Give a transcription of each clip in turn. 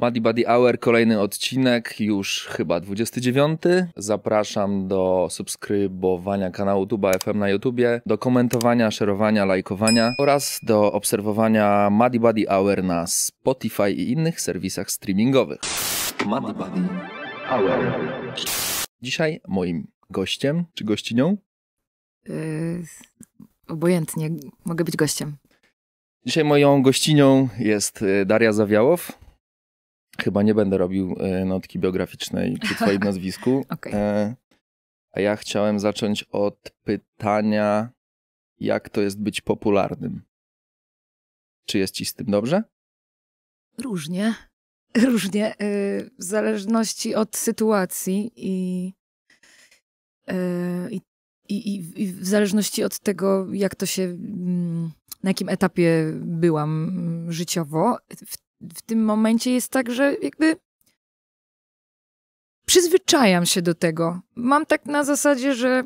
Buddy Buddy Hour, kolejny odcinek, już chyba 29. Zapraszam do subskrybowania kanału Tuba FM na YouTubie, do komentowania, szerowania, lajkowania oraz do obserwowania Muddy Buddy Hour na Spotify i innych serwisach streamingowych. Muddy Buddy Hour. Dzisiaj moim gościem czy gościnią? Yy, obojętnie, mogę być gościem. Dzisiaj moją gościnią jest y, Daria Zawiałow Chyba nie będę robił e, notki biograficznej przy twoim nazwisku. E, okay. A ja chciałem zacząć od pytania, jak to jest być popularnym. Czy jest ci z tym dobrze? Różnie. Różnie. Y, w zależności od sytuacji i, y, i, i, i w zależności od tego, jak to się, mm, na jakim etapie byłam mm, życiowo. W w tym momencie jest tak, że jakby przyzwyczajam się do tego. Mam tak na zasadzie, że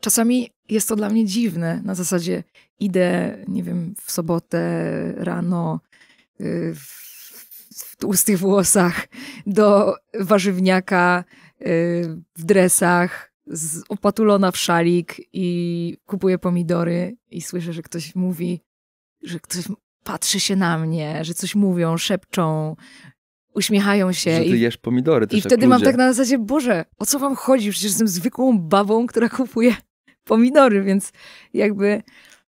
czasami jest to dla mnie dziwne. Na zasadzie idę, nie wiem, w sobotę rano y, w, tłustych włosach do warzywniaka y, w dresach, z, opatulona w szalik i kupuję pomidory i słyszę, że ktoś mówi, że ktoś patrzy się na mnie, że coś mówią, szepczą, uśmiechają się. Że ty i, jesz pomidory I wtedy mam tak na zasadzie, Boże, o co wam chodzi? Przecież jestem zwykłą babą, która kupuje pomidory, więc jakby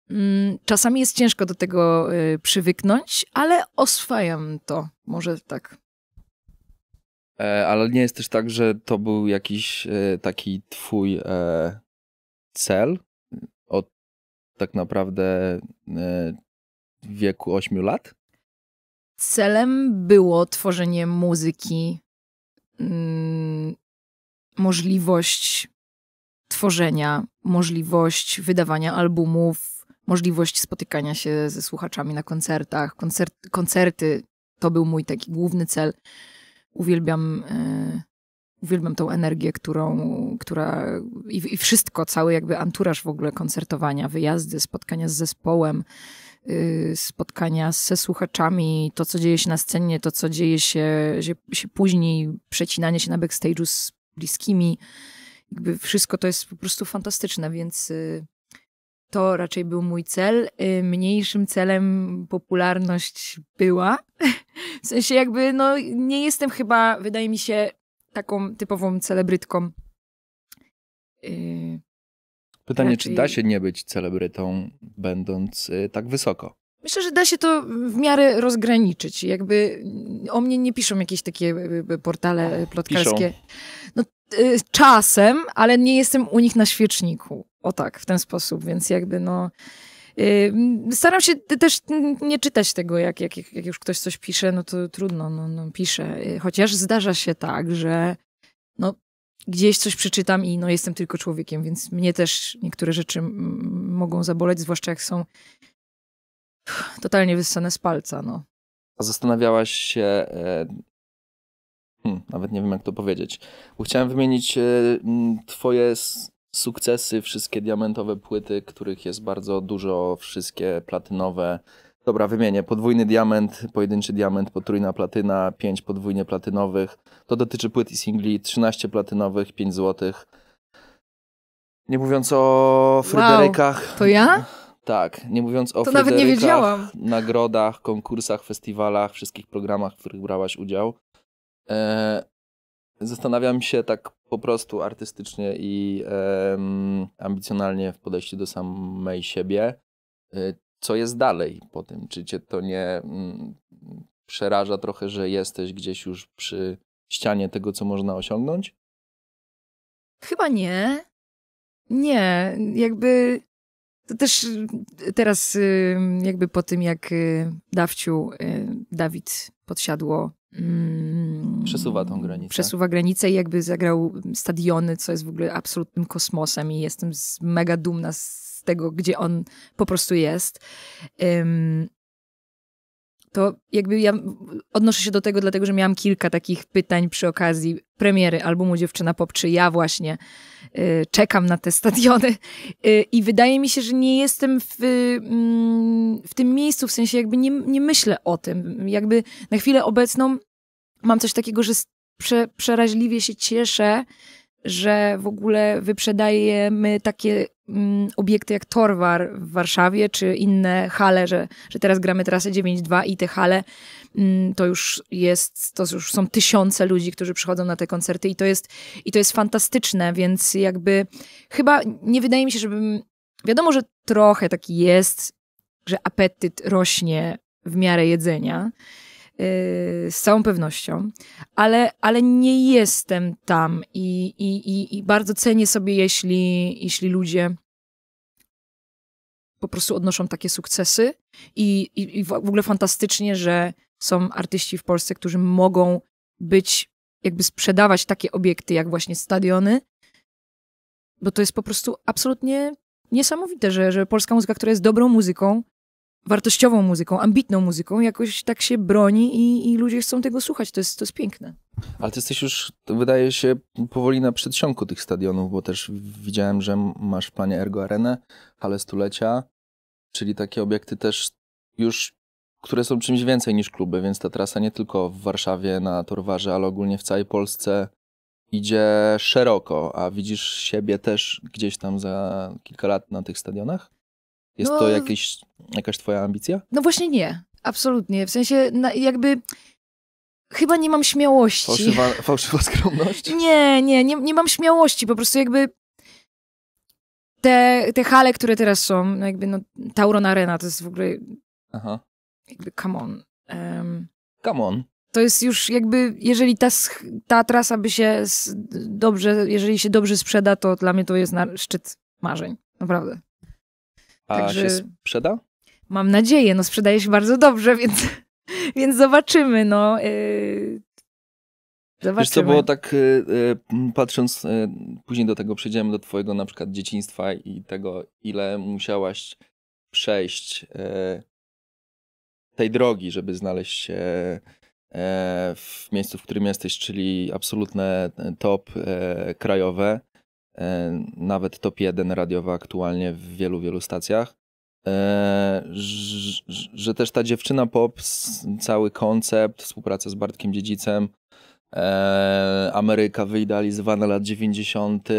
mm, czasami jest ciężko do tego y, przywyknąć, ale oswajam to, może tak. E, ale nie jest też tak, że to był jakiś e, taki twój e, cel? Od tak naprawdę e, w wieku 8 lat? Celem było tworzenie muzyki, mm, możliwość tworzenia, możliwość wydawania albumów, możliwość spotykania się ze słuchaczami na koncertach. koncerty to był mój taki główny cel. Uwielbiam, e, uwielbiam tą energię, którą, która i, i, wszystko, cały jakby anturaż w ogóle koncertowania, wyjazdy, spotkania z zespołem. Y, spotkania ze słuchaczami, to co dzieje się na scenie, to co dzieje się, się, się później, przecinanie się na backstage'u z bliskimi. Jakby wszystko to jest po prostu fantastyczne, więc y, to raczej był mój cel. Y, mniejszym celem popularność była. W sensie jakby, no nie jestem chyba, wydaje mi się, taką typową celebrytką. Pytanie, tak, czy da się nie być celebrytą, będąc y, tak wysoko? Myślę, że da się to w miarę rozgraniczyć. Jakby o mnie nie piszą jakieś takie y, y, portale plotkarskie. No, czasem, ale nie jestem u nich na świeczniku. O tak, w ten sposób, więc jakby no. Staram się też nie czytać tego, jak, jak, jak już ktoś coś pisze, no to trudno, no, no pisze. Chociaż zdarza się tak, że no, gdzieś coś przeczytam i no jestem tylko człowiekiem, więc mnie też niektóre rzeczy mogą zaboleć, zwłaszcza jak są totalnie wyssane z palca. No. A zastanawiałaś się, e, hmm, nawet nie wiem jak to powiedzieć, bo chciałem wymienić e, twoje sukcesy, wszystkie diamentowe płyty, których jest bardzo dużo, wszystkie platynowe, Dobra, wymienię. Podwójny diament, pojedynczy diament, potrójna platyna, 5 podwójnie platynowych. To dotyczy płyt i singli, 13 platynowych, 5 złotych. Nie mówiąc o Fryderykach. Wow, to ja? Tak, nie mówiąc o to nawet nie wiedziałam. nagrodach, konkursach, festiwalach, wszystkich programach, w których brałaś udział. E, zastanawiam się tak po prostu artystycznie i e, ambicjonalnie w podejściu do samej siebie. E, co jest dalej po tym? Czy cię to nie mm, przeraża trochę, że jesteś gdzieś już przy ścianie tego, co można osiągnąć? Chyba nie. Nie, jakby to też y, teraz y, jakby po tym, jak y, Dawciu, Dawid podsiadło mm, przesuwa tą granicę. Przesuwa granicę i jakby zagrał stadiony, co jest w ogóle absolutnym kosmosem i jestem mega dumna z tego, gdzie on po prostu jest. To jakby ja odnoszę się do tego, dlatego że miałam kilka takich pytań przy okazji premiery albumu Dziewczyna Pop, czy ja właśnie y, czekam na te stadiony y, i wydaje mi się, że nie jestem w, mm, w tym miejscu, w sensie jakby nie, nie myślę o tym. Jakby na chwilę obecną mam coś takiego, że prze, przeraźliwie się cieszę, że w ogóle wyprzedajemy takie mm, obiekty jak Torwar w Warszawie, czy inne hale, że, że teraz gramy trasę 9.2 i te hale, mm, to już jest, to już są tysiące ludzi, którzy przychodzą na te koncerty i to jest, i to jest fantastyczne, więc jakby chyba nie wydaje mi się, żebym, wiadomo, że trochę taki jest, że apetyt rośnie w miarę jedzenia, Y, z całą pewnością, ale, ale nie jestem tam i, i, i, i bardzo cenię sobie, jeśli, jeśli ludzie po prostu odnoszą takie sukcesy i, i, i w ogóle fantastycznie, że są artyści w Polsce, którzy mogą być, jakby sprzedawać takie obiekty jak właśnie stadiony, bo to jest po prostu absolutnie niesamowite, że, że polska muzyka, która jest dobrą muzyką, wartościową muzyką, ambitną muzyką, jakoś tak się broni i, i ludzie chcą tego słuchać. To jest, to jest piękne. Ale ty jesteś już, wydaje się, powoli na przedsionku tych stadionów, bo też widziałem, że masz w planie Ergo Arenę, Hale Stulecia, czyli takie obiekty też już, które są czymś więcej niż kluby, więc ta trasa nie tylko w Warszawie na Torwarze, ale ogólnie w całej Polsce idzie szeroko, a widzisz siebie też gdzieś tam za kilka lat na tych stadionach? Jest no, to jakieś, jakaś twoja ambicja? No właśnie nie, absolutnie. W sensie jakby chyba nie mam śmiałości. Fałszywa, fałszywa skromność? nie, nie, nie, nie mam śmiałości, po prostu jakby te, te hale, które teraz są, no jakby no, Tauron Arena to jest w ogóle Aha. jakby come on. Um, come on. To jest już jakby, jeżeli ta, ta trasa by się dobrze, jeżeli się dobrze sprzeda, to dla mnie to jest na szczyt marzeń. Naprawdę. A Także się sprzeda? Mam nadzieję, no sprzedaje się bardzo dobrze, więc, więc zobaczymy, no. zobaczymy. Wiesz co, było tak y, y, patrząc, y, później do tego przejdziemy, do twojego na przykład dzieciństwa i tego, ile musiałaś przejść tej drogi, żeby znaleźć się e, w miejscu, w którym jesteś, czyli absolutne e, top e, krajowe. E, nawet top 1 radiowa aktualnie w wielu, wielu stacjach. E, że, też ta dziewczyna pop, cały koncept, współpraca z Bartkiem Dziedzicem, e, Ameryka wyidealizowana lat 90.,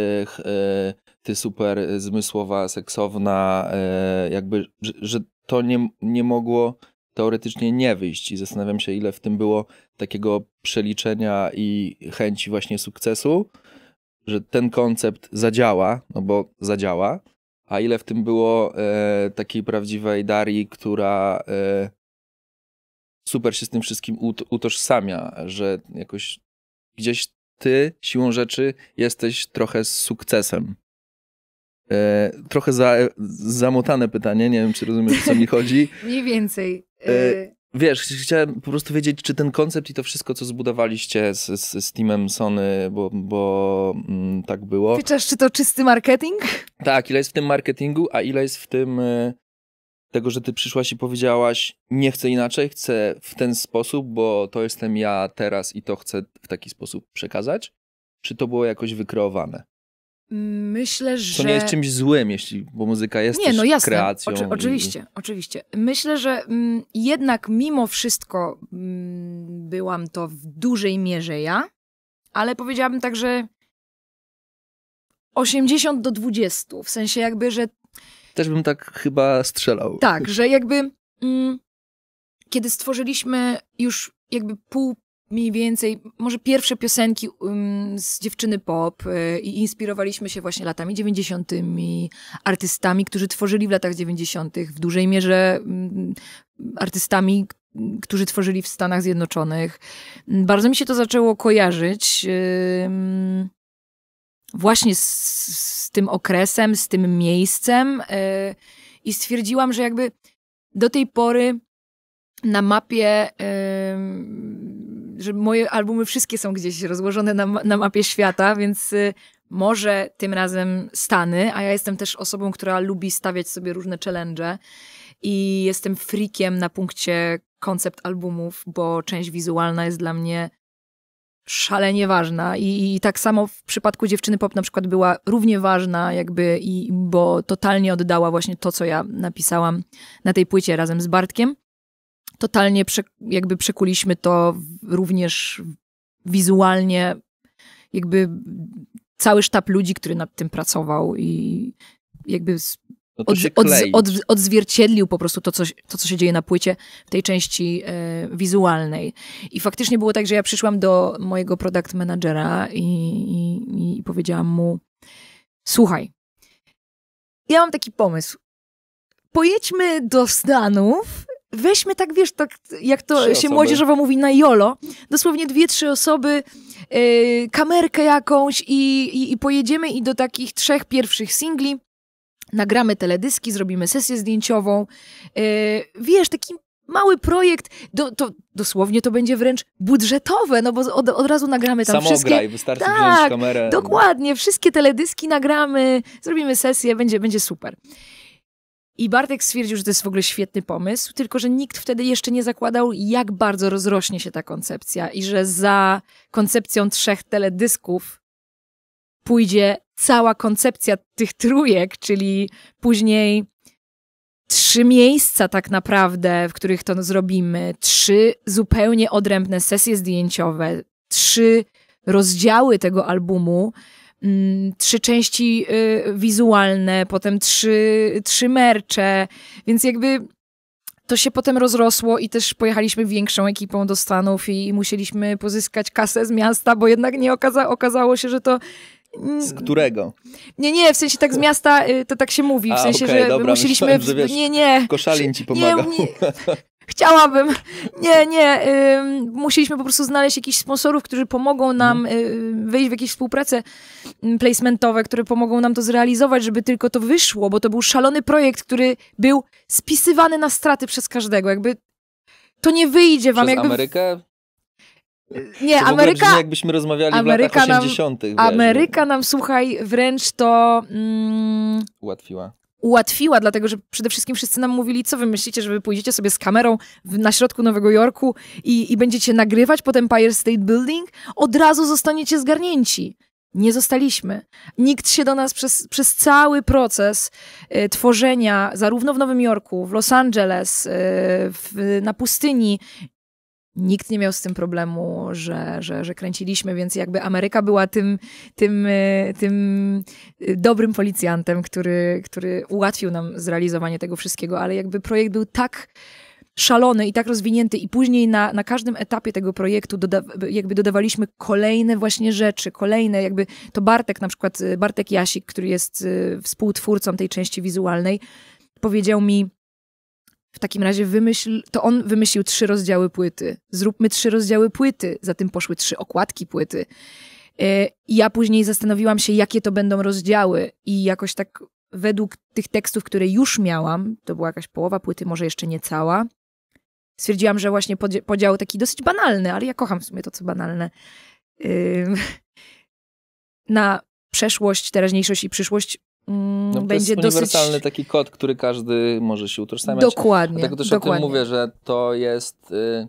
ty super zmysłowa, seksowna, jakby, że, że to nie, nie mogło teoretycznie nie wyjść i zastanawiam się, ile w tym było takiego przeliczenia i chęci właśnie sukcesu, że ten koncept zadziała, no bo zadziała, a ile w tym było e, takiej prawdziwej Darii, która e, super się z tym wszystkim ut utożsamia, że jakoś gdzieś ty siłą rzeczy jesteś trochę z sukcesem. E, trochę za, zamotane pytanie, nie wiem, czy rozumiesz, o co mi chodzi. Mniej więcej. E, e Wiesz, chciałem po prostu wiedzieć, czy ten koncept i to wszystko, co zbudowaliście z, z, z teamem Sony, bo, bo mm, tak było. Wyczasz, czy to czysty marketing? Tak, ile jest w tym marketingu, a ile jest w tym y, tego, że ty przyszłaś i powiedziałaś, nie chcę inaczej, chcę w ten sposób, bo to jestem ja teraz i to chcę w taki sposób przekazać? Czy to było jakoś wykreowane? Myślę, że. To nie jest czymś złym, jeśli, bo muzyka jest nie, no jasne, kreacją. Oczy, oczywiście, i... oczywiście. Myślę, że m, mm, jednak mimo wszystko m, mm, byłam to w dużej mierze ja, ale powiedziałabym tak, że 80 do 20. W sensie jakby, że. Też bym tak chyba strzelał. Tak, że jakby. M, mm, kiedy stworzyliśmy już jakby pół mniej więcej, może pierwsze piosenki um, z dziewczyny pop y, i inspirowaliśmy się właśnie latami dziewięćdziesiątymi, artystami, którzy tworzyli w latach dziewięćdziesiątych w dużej mierze artystami, którzy tworzyli w Stanach Zjednoczonych. Bardzo mi się to zaczęło kojarzyć. Y, właśnie z, z, tym okresem, z tym miejscem, y, i stwierdziłam, że jakby do tej pory na mapie że moje albumy wszystkie są gdzieś rozłożone na, na mapie świata, więc y, może tym razem Stany, a ja jestem też osobą, która lubi stawiać sobie różne challenge i jestem frikiem na punkcie koncept albumów, bo część wizualna jest dla mnie szalenie ważna I, i, tak samo w przypadku Dziewczyny Pop na przykład była równie ważna jakby, i, bo totalnie oddała właśnie to, co ja napisałam na tej płycie razem z Bartkiem totalnie prze, jakby przekuliśmy to również wizualnie, jakby cały sztab ludzi, który nad tym pracował i jakby no od, od, od, odzwierciedlił po prostu to co, to, co się dzieje na płycie w tej części e, wizualnej. I faktycznie było tak, że ja przyszłam do mojego product managera i, i, i powiedziałam mu, słuchaj, ja mam taki pomysł, pojedźmy do Stanów weźmy tak, wiesz, tak jak to trzy się osoby. młodzieżowo mówi na jolo, dosłownie dwie, trzy osoby, yy, kamerkę jakąś i, i, i pojedziemy i do takich trzech pierwszych singli nagramy teledyski, zrobimy sesję zdjęciową. Yy, wiesz, taki mały projekt, do, to dosłownie to będzie wręcz budżetowe, no bo od, od razu nagramy tam Samograj, wszystkie... Samograj, wystarczy tak, wziąć kamerę. dokładnie, wszystkie teledyski nagramy, zrobimy sesję, będzie, będzie super. I Bartek stwierdził, że to jest w ogóle świetny pomysł, tylko że nikt wtedy jeszcze nie zakładał, jak bardzo rozrośnie się ta koncepcja i że za koncepcją trzech teledysków pójdzie cała koncepcja tych trójek, czyli później trzy miejsca tak naprawdę, w których to zrobimy, trzy zupełnie odrębne sesje zdjęciowe, trzy rozdziały tego albumu, Mm, trzy części y, wizualne, potem trzy, trzy mercze, więc jakby to się potem rozrosło i też pojechaliśmy większą ekipą do Stanów i, musieliśmy pozyskać kasę z miasta, bo jednak nie okaza okazało się, że to mm, z którego? Nie, nie, w sensie tak z miasta y, to tak się mówi. W sensie, okay, że dobra, musieliśmy. Myślałem, że wiesz, nie, nie. Koszalin ci pomagał. Nie, nie, chciałabym. Nie, nie. musieliśmy po prostu znaleźć jakichś sponsorów, którzy pomogą nam mhm. y, wejść w jakieś współprace mm, placementowe, które pomogą nam to zrealizować, żeby tylko to wyszło, bo to był szalony projekt, który był spisywany na straty przez każdego. Jakby to nie wyjdzie wam. Przez jakby... Amerykę? Y, nie, Ameryka. Brzmi, jakbyśmy rozmawiali Ameryka w latach 80. Nam, wiesz, Ameryka nam, słuchaj, wręcz to. Mm, ułatwiła ułatwiła, dlatego że przede wszystkim wszyscy nam mówili, co wy myślicie, że wy pójdziecie sobie z kamerą w, na środku Nowego Jorku i, i będziecie nagrywać potem Empire State Building, od razu zostaniecie zgarnięci. Nie zostaliśmy. Nikt się do nas przez, przez cały proces y, tworzenia, zarówno w Nowym Jorku, w Los Angeles, y, w, na pustyni, nikt nie miał z tym problemu, że, że, że kręciliśmy, więc jakby Ameryka była tym, tym, e, tym e, dobrym policjantem, który, który ułatwił nam zrealizowanie tego wszystkiego, ale jakby projekt był tak szalony i tak rozwinięty i później na, na każdym etapie tego projektu doda jakby dodawaliśmy kolejne właśnie rzeczy, kolejne jakby, to Bartek na przykład, e, Bartek Jasik, który jest współtwórcą tej części wizualnej, powiedział mi, w takim razie wymyśl, to on wymyślił trzy rozdziały płyty. Zróbmy trzy rozdziały płyty, za tym poszły trzy okładki płyty. E, I ja później zastanowiłam się, jakie to będą rozdziały, i jakoś tak według tych tekstów, które już miałam, to była jakaś połowa płyty, może jeszcze nie cała, stwierdziłam, że właśnie podział taki dosyć banalny, ale ja kocham w sumie to, co banalne. na przeszłość, teraźniejszość i przyszłość Mm, no, będzie to jest uniwersalny dosyć... taki kod, który każdy może się utożsamiać. Dokładnie. Dlatego też dokładnie. o tym mówię, że to jest y,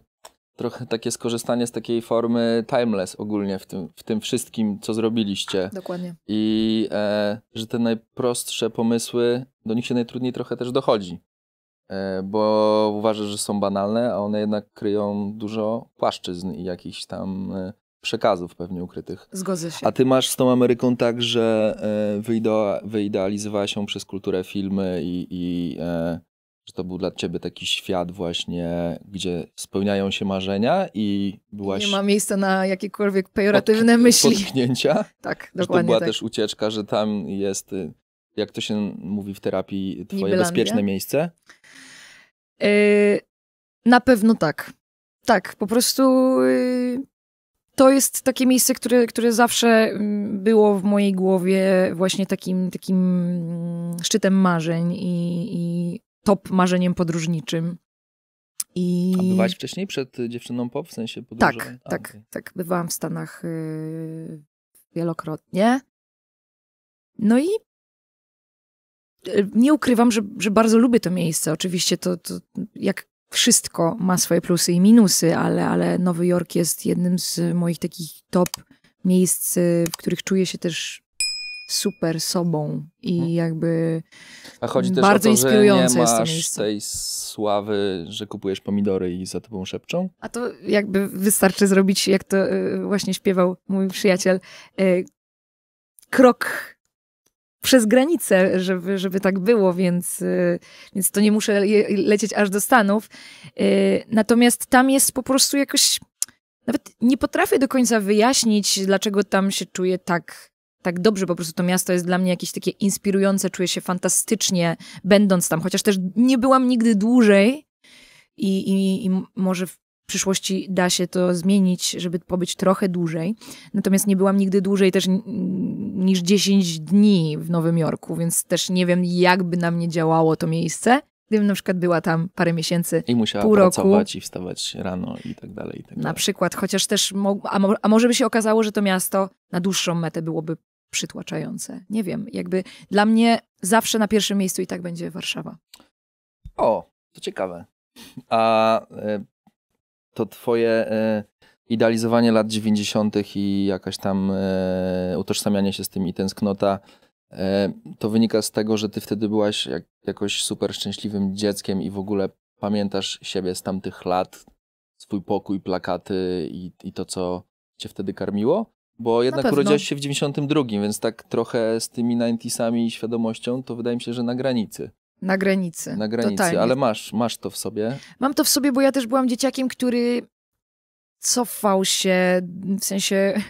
trochę takie skorzystanie z takiej formy timeless ogólnie w tym, w tym wszystkim, co zrobiliście. Dokładnie. I e, że te najprostsze pomysły, do nich się najtrudniej trochę też dochodzi. E, bo uważasz, że są banalne, a one jednak kryją dużo płaszczyzn i jakichś tam e, przekazów pewnie ukrytych. Zgodzę się. A ty masz z tą Ameryką tak, że e, się wyidealizowałaś ją przez kulturę filmy i, i e, że to był dla ciebie taki świat właśnie, gdzie spełniają się marzenia i byłaś... Nie ma miejsca na jakiekolwiek pejoratywne pod, myśli. Potknięcia. tak, dokładnie że to była tak. też ucieczka, że tam jest, y, jak to się mówi w terapii, twoje Nibylandia? bezpieczne miejsce? Yy, na pewno tak. Tak, po prostu... Yy to jest takie miejsce, które, które zawsze mm, było w mojej głowie właśnie takim, takim mm, szczytem marzeń i, i top marzeniem podróżniczym. I... A bywałaś wcześniej przed dziewczyną pop, w sensie podróży? Tak, A, tak, okay. tak. Bywałam w Stanach yy, wielokrotnie. No i y, nie ukrywam, że, że bardzo lubię to miejsce. Oczywiście to, to jak wszystko ma swoje plusy i minusy, ale, ale Nowy Jork jest jednym z moich takich top miejsc, y, w których czuję się też super sobą i mhm. jakby A chodzi też bardzo o to, inspirujące że nie masz jest to tej sławy, że kupujesz pomidory i za tobą szepczą? A to jakby wystarczy zrobić, jak to y, właśnie śpiewał mój przyjaciel, y, krok przez granicę, żeby, żeby tak było, więc, y, więc to nie muszę lecieć aż do Stanów. Y, natomiast tam jest po prostu jakoś. Nawet nie potrafię do końca wyjaśnić, dlaczego tam się czuję tak, tak dobrze. Po prostu to miasto jest dla mnie jakieś takie inspirujące, czuję się fantastycznie, będąc tam, chociaż też nie byłam nigdy dłużej. I, i, i może przyszłości da się to zmienić, żeby pobyć trochę dłużej. Natomiast nie byłam nigdy dłużej też niż 10 dni w Nowym Jorku, więc też nie wiem, jak by na mnie działało to miejsce. Gdybym na przykład była tam parę miesięcy, I musiała pół pracować roku, i wstawać rano i tak dalej. I tak na dalej. przykład, chociaż też, a, mo a może by się okazało, że to miasto na dłuższą metę byłoby przytłaczające. Nie wiem, jakby dla mnie zawsze na pierwszym miejscu i tak będzie Warszawa. O, to ciekawe. A e, to twoje e, idealizowanie lat 90. i jakaś tam e, utożsamianie się z tym i tęsknota, e, to wynika z tego, że ty wtedy byłaś jak, jakoś super szczęśliwym dzieckiem i w ogóle pamiętasz siebie z tamtych lat, swój pokój, plakaty i, i to, co cię wtedy karmiło? Bo jednak urodziłaś się w 92, więc tak trochę z tymi 90sami i świadomością, to wydaje mi się, że na granicy. Na granicy. Na granicy, Totalnie. ale masz, masz to w sobie. Mam to w sobie, bo ja też byłam dzieciakiem, który cofał się, w sensie...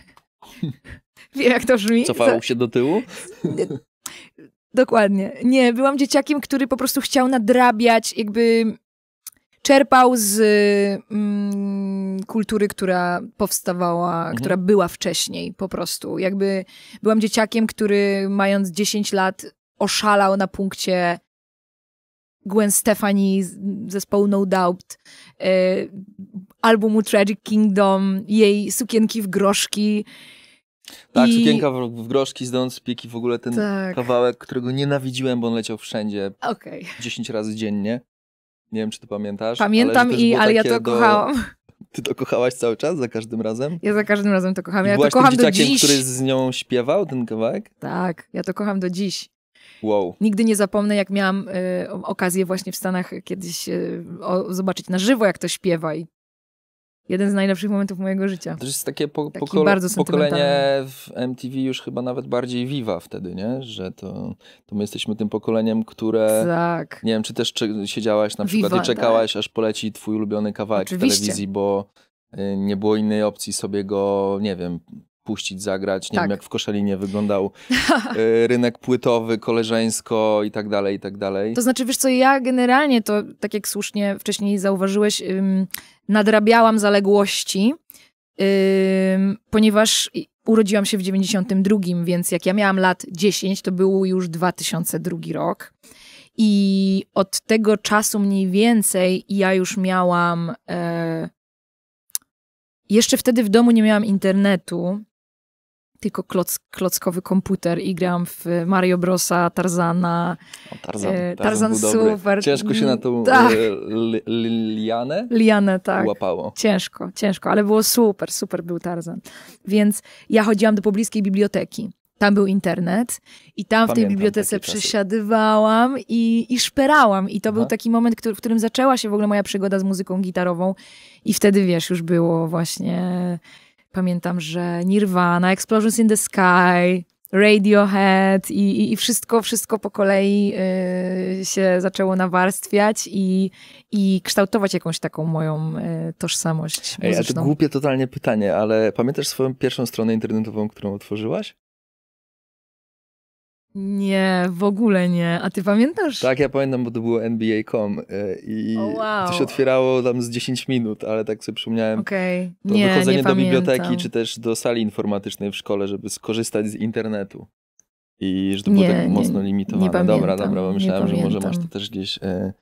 wie jak to brzmi. Cofał się do tyłu? Dokładnie. Nie, byłam dzieciakiem, który po prostu chciał nadrabiać, jakby czerpał z mm, kultury, która powstawała, mhm. która była wcześniej po prostu. Jakby byłam dzieciakiem, który mając 10 lat oszalał na punkcie Gwen Stefani z zespołu No Doubt, e, albumu Tragic Kingdom, jej sukienki w groszki. Tak, I... sukienka w, w groszki z Don't Speak i w ogóle ten tak. kawałek, którego nienawidziłem, bo on leciał wszędzie. Okay. 10 razy dziennie. Nie wiem, czy ty pamiętasz. Pamiętam ale i, ale ja to do... kochałam. Ty to kochałaś cały czas, za każdym razem? Ja za każdym razem to kocham. Ja to kocham do dziś. który z nią śpiewał ten kawałek? Tak, ja to kocham do dziś. Wow. Nigdy nie zapomnę, jak miałam y, okazję właśnie w Stanach kiedyś y, o, zobaczyć na żywo, jak to śpiewa i jeden z najlepszych momentów mojego życia. To jest takie po, bardzo pokolenie w MTV już chyba nawet bardziej Viva wtedy, nie? Że to, to my jesteśmy tym pokoleniem, które... Tak. Nie wiem, czy też czy siedziałaś na przykład Viva, i czekałaś, tak. aż poleci twój ulubiony kawałek Oczywiście. w telewizji, bo y, nie było innej opcji sobie go, nie wiem, puścić, zagrać. Nie tak. wiem, jak w Koszalinie wyglądał y, rynek płytowy, koleżeńsko i tak dalej, i tak dalej. To znaczy, wiesz co, ja generalnie to, tak jak słusznie wcześniej zauważyłeś, nadrabiałam zaległości, ponieważ urodziłam się w 92, więc jak ja miałam lat 10, to był już 2002 rok. I od tego czasu mniej więcej ja już miałam. E, jeszcze wtedy w domu nie miałam internetu, tylko kloc, klockowy komputer i grałam w Mario Brosa, Tarzana, o, Tarzan, e, Tarzan, Tarzan Super. Ciężko się na tą mm, tak. E, li, lianę, lianę tak. łapało. Ciężko, ciężko, ale było super, super był Tarzan. Więc ja chodziłam do pobliskiej biblioteki. Tam był internet i tam Pamiętam w tej bibliotece przesiadywałam i, i szperałam. I to Aha. był taki moment, który, w którym zaczęła się w ogóle moja przygoda z muzyką gitarową. I wtedy, wiesz, już było właśnie Pamiętam, że Nirvana, Explosions in the Sky, Radiohead i, i, i, wszystko, wszystko po kolei y, się zaczęło nawarstwiać i, i kształtować jakąś taką moją y, tożsamość muzyczną. Ej, a to głupie totalnie pytanie, ale pamiętasz swoją pierwszą stronę internetową, którą otworzyłaś? Nie, w ogóle nie. A ty pamiętasz? Tak, ja pamiętam, bo to było NBA.com e, i oh, wow. to się otwierało tam z 10 minut, ale tak sobie przypomniałem. Okay. nie, nie, wychodzenie do biblioteki czy też do sali informatycznej w szkole, żeby skorzystać z internetu. I że to było tak nie, mocno limitowane. Nie dobra, dobra, bo myślałem, że może masz to też gdzieś. E,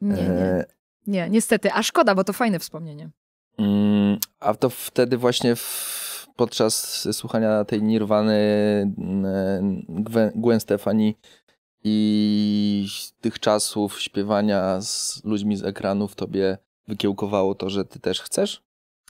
nie, nie. E, nie, niestety, a szkoda, bo to fajne wspomnienie. Mm, a to wtedy właśnie w podczas słuchania tej Nirwany mm, Gwen Stefani i tych czasów śpiewania z ludźmi z ekranów tobie wykiełkowało to, że ty też chcesz?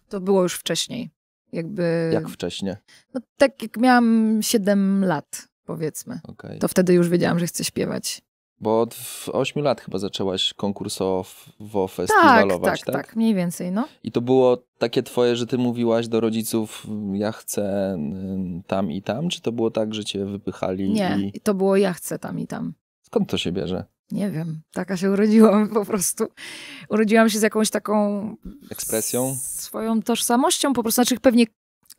To było już wcześniej. Jakby... Jak wcześniej? No, tak jak miałam 7 lat, powiedzmy. Okay. To wtedy już wiedziałam, że chcę śpiewać. Bo od 8 lat chyba zaczęłaś konkursowo tak, festiwalować, tak, tak? Tak, tak, mniej więcej, no. I to było takie twoje, że ty mówiłaś do rodziców, ja chcę tam i tam? Czy to było tak, że cię wypychali? Nie, i... to było ja chcę tam i tam. Skąd to się bierze? Nie wiem, taka się urodziłam po prostu. Urodziłam się z jakąś taką... Ekspresją? Swoją tożsamością po prostu. Znaczy pewnie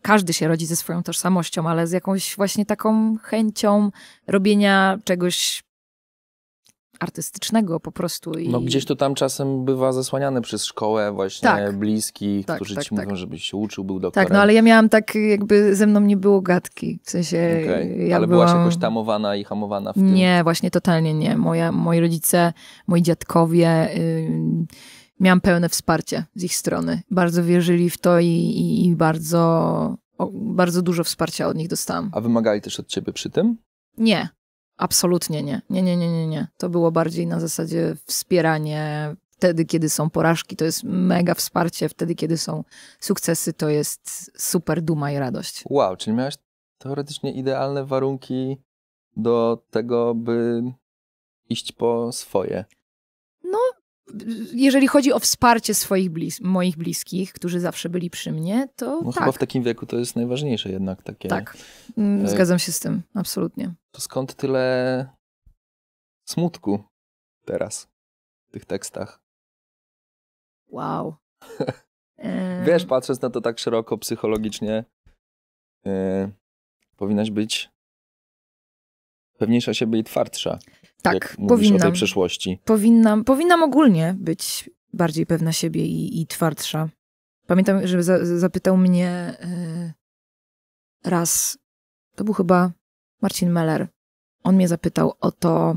każdy się rodzi ze swoją tożsamością, ale z jakąś właśnie taką chęcią robienia czegoś artystycznego po prostu. I... No gdzieś to tam czasem bywa zasłaniane przez szkołę właśnie tak. bliskich, tak, którzy tak, ci tak. mówią, żebyś się uczył, był doktorem. Tak, no ale ja miałam tak jakby, ze mną nie było gadki, w sensie okay. ja Ale byłam... byłaś jakoś tamowana i hamowana w tym? Nie, właśnie totalnie nie. Moja, moi rodzice, moi dziadkowie... Yy miałam pełne wsparcie z ich strony. Bardzo wierzyli w to i, i, i bardzo, o, bardzo dużo wsparcia od nich dostałam. A wymagali też od ciebie przy tym? Nie, Absolutnie nie. Nie, nie, nie, nie, nie. To było bardziej na zasadzie wspieranie wtedy, kiedy są porażki, to jest mega wsparcie. Wtedy, kiedy są sukcesy, to jest super duma i radość. Wow, czyli miałeś teoretycznie idealne warunki do tego, by iść po swoje. No, jeżeli chodzi o wsparcie swoich blis moich bliskich, którzy zawsze byli przy mnie, to. No tak. chyba w takim wieku to jest najważniejsze jednak takie. Tak. Mm, e, zgadzam się z tym, absolutnie. To skąd tyle smutku teraz w tych tekstach? Wow. E, Wiesz, patrząc na to tak szeroko psychologicznie, yy, powinnaś być pewniejsza siebie i twardsza. Tak, jak powinnam. o tej przeszłości. Powinnam, powinnam ogólnie być bardziej pewna siebie i, i twardsza. Pamiętam, że za, zapytał mnie yy, raz, to był chyba Marcin Meller. On mnie zapytał o to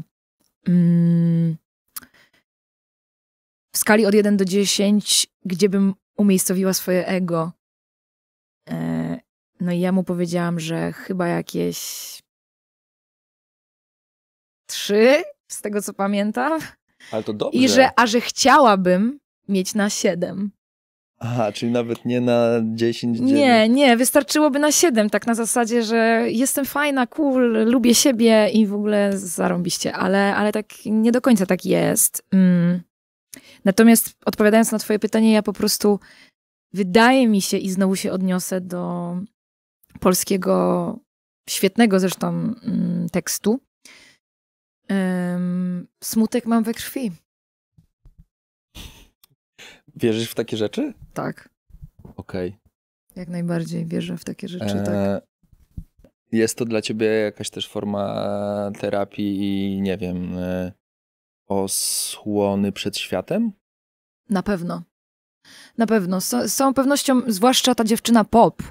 mm, w skali od 1 do 10, gdzie bym umiejscowiła swoje ego. Yy, no i ja mu powiedziałam, że chyba jakieś trzy, z tego co pamiętam. Ale to dobrze. I że, a że chciałabym mieć na siedem. Aha, czyli nawet nie na 10 dziennie. Nie, nie, wystarczyłoby na siedem tak na zasadzie, że jestem fajna, cool, lubię siebie i w ogóle zarąbiście, ale, ale tak nie do końca tak jest. Mm. Natomiast odpowiadając na twoje pytanie, ja po prostu wydaje mi się i znowu się odniosę do polskiego, świetnego zresztą mm, tekstu, Um, smutek mam we krwi. Wierzysz w takie rzeczy? Tak. Okej. Okay. Jak najbardziej wierzę w takie rzeczy, eee, tak. Jest to dla ciebie jakaś też forma terapii i nie wiem, e, osłony przed światem? Na pewno. Na pewno. Z, z całą pewnością, zwłaszcza ta dziewczyna pop,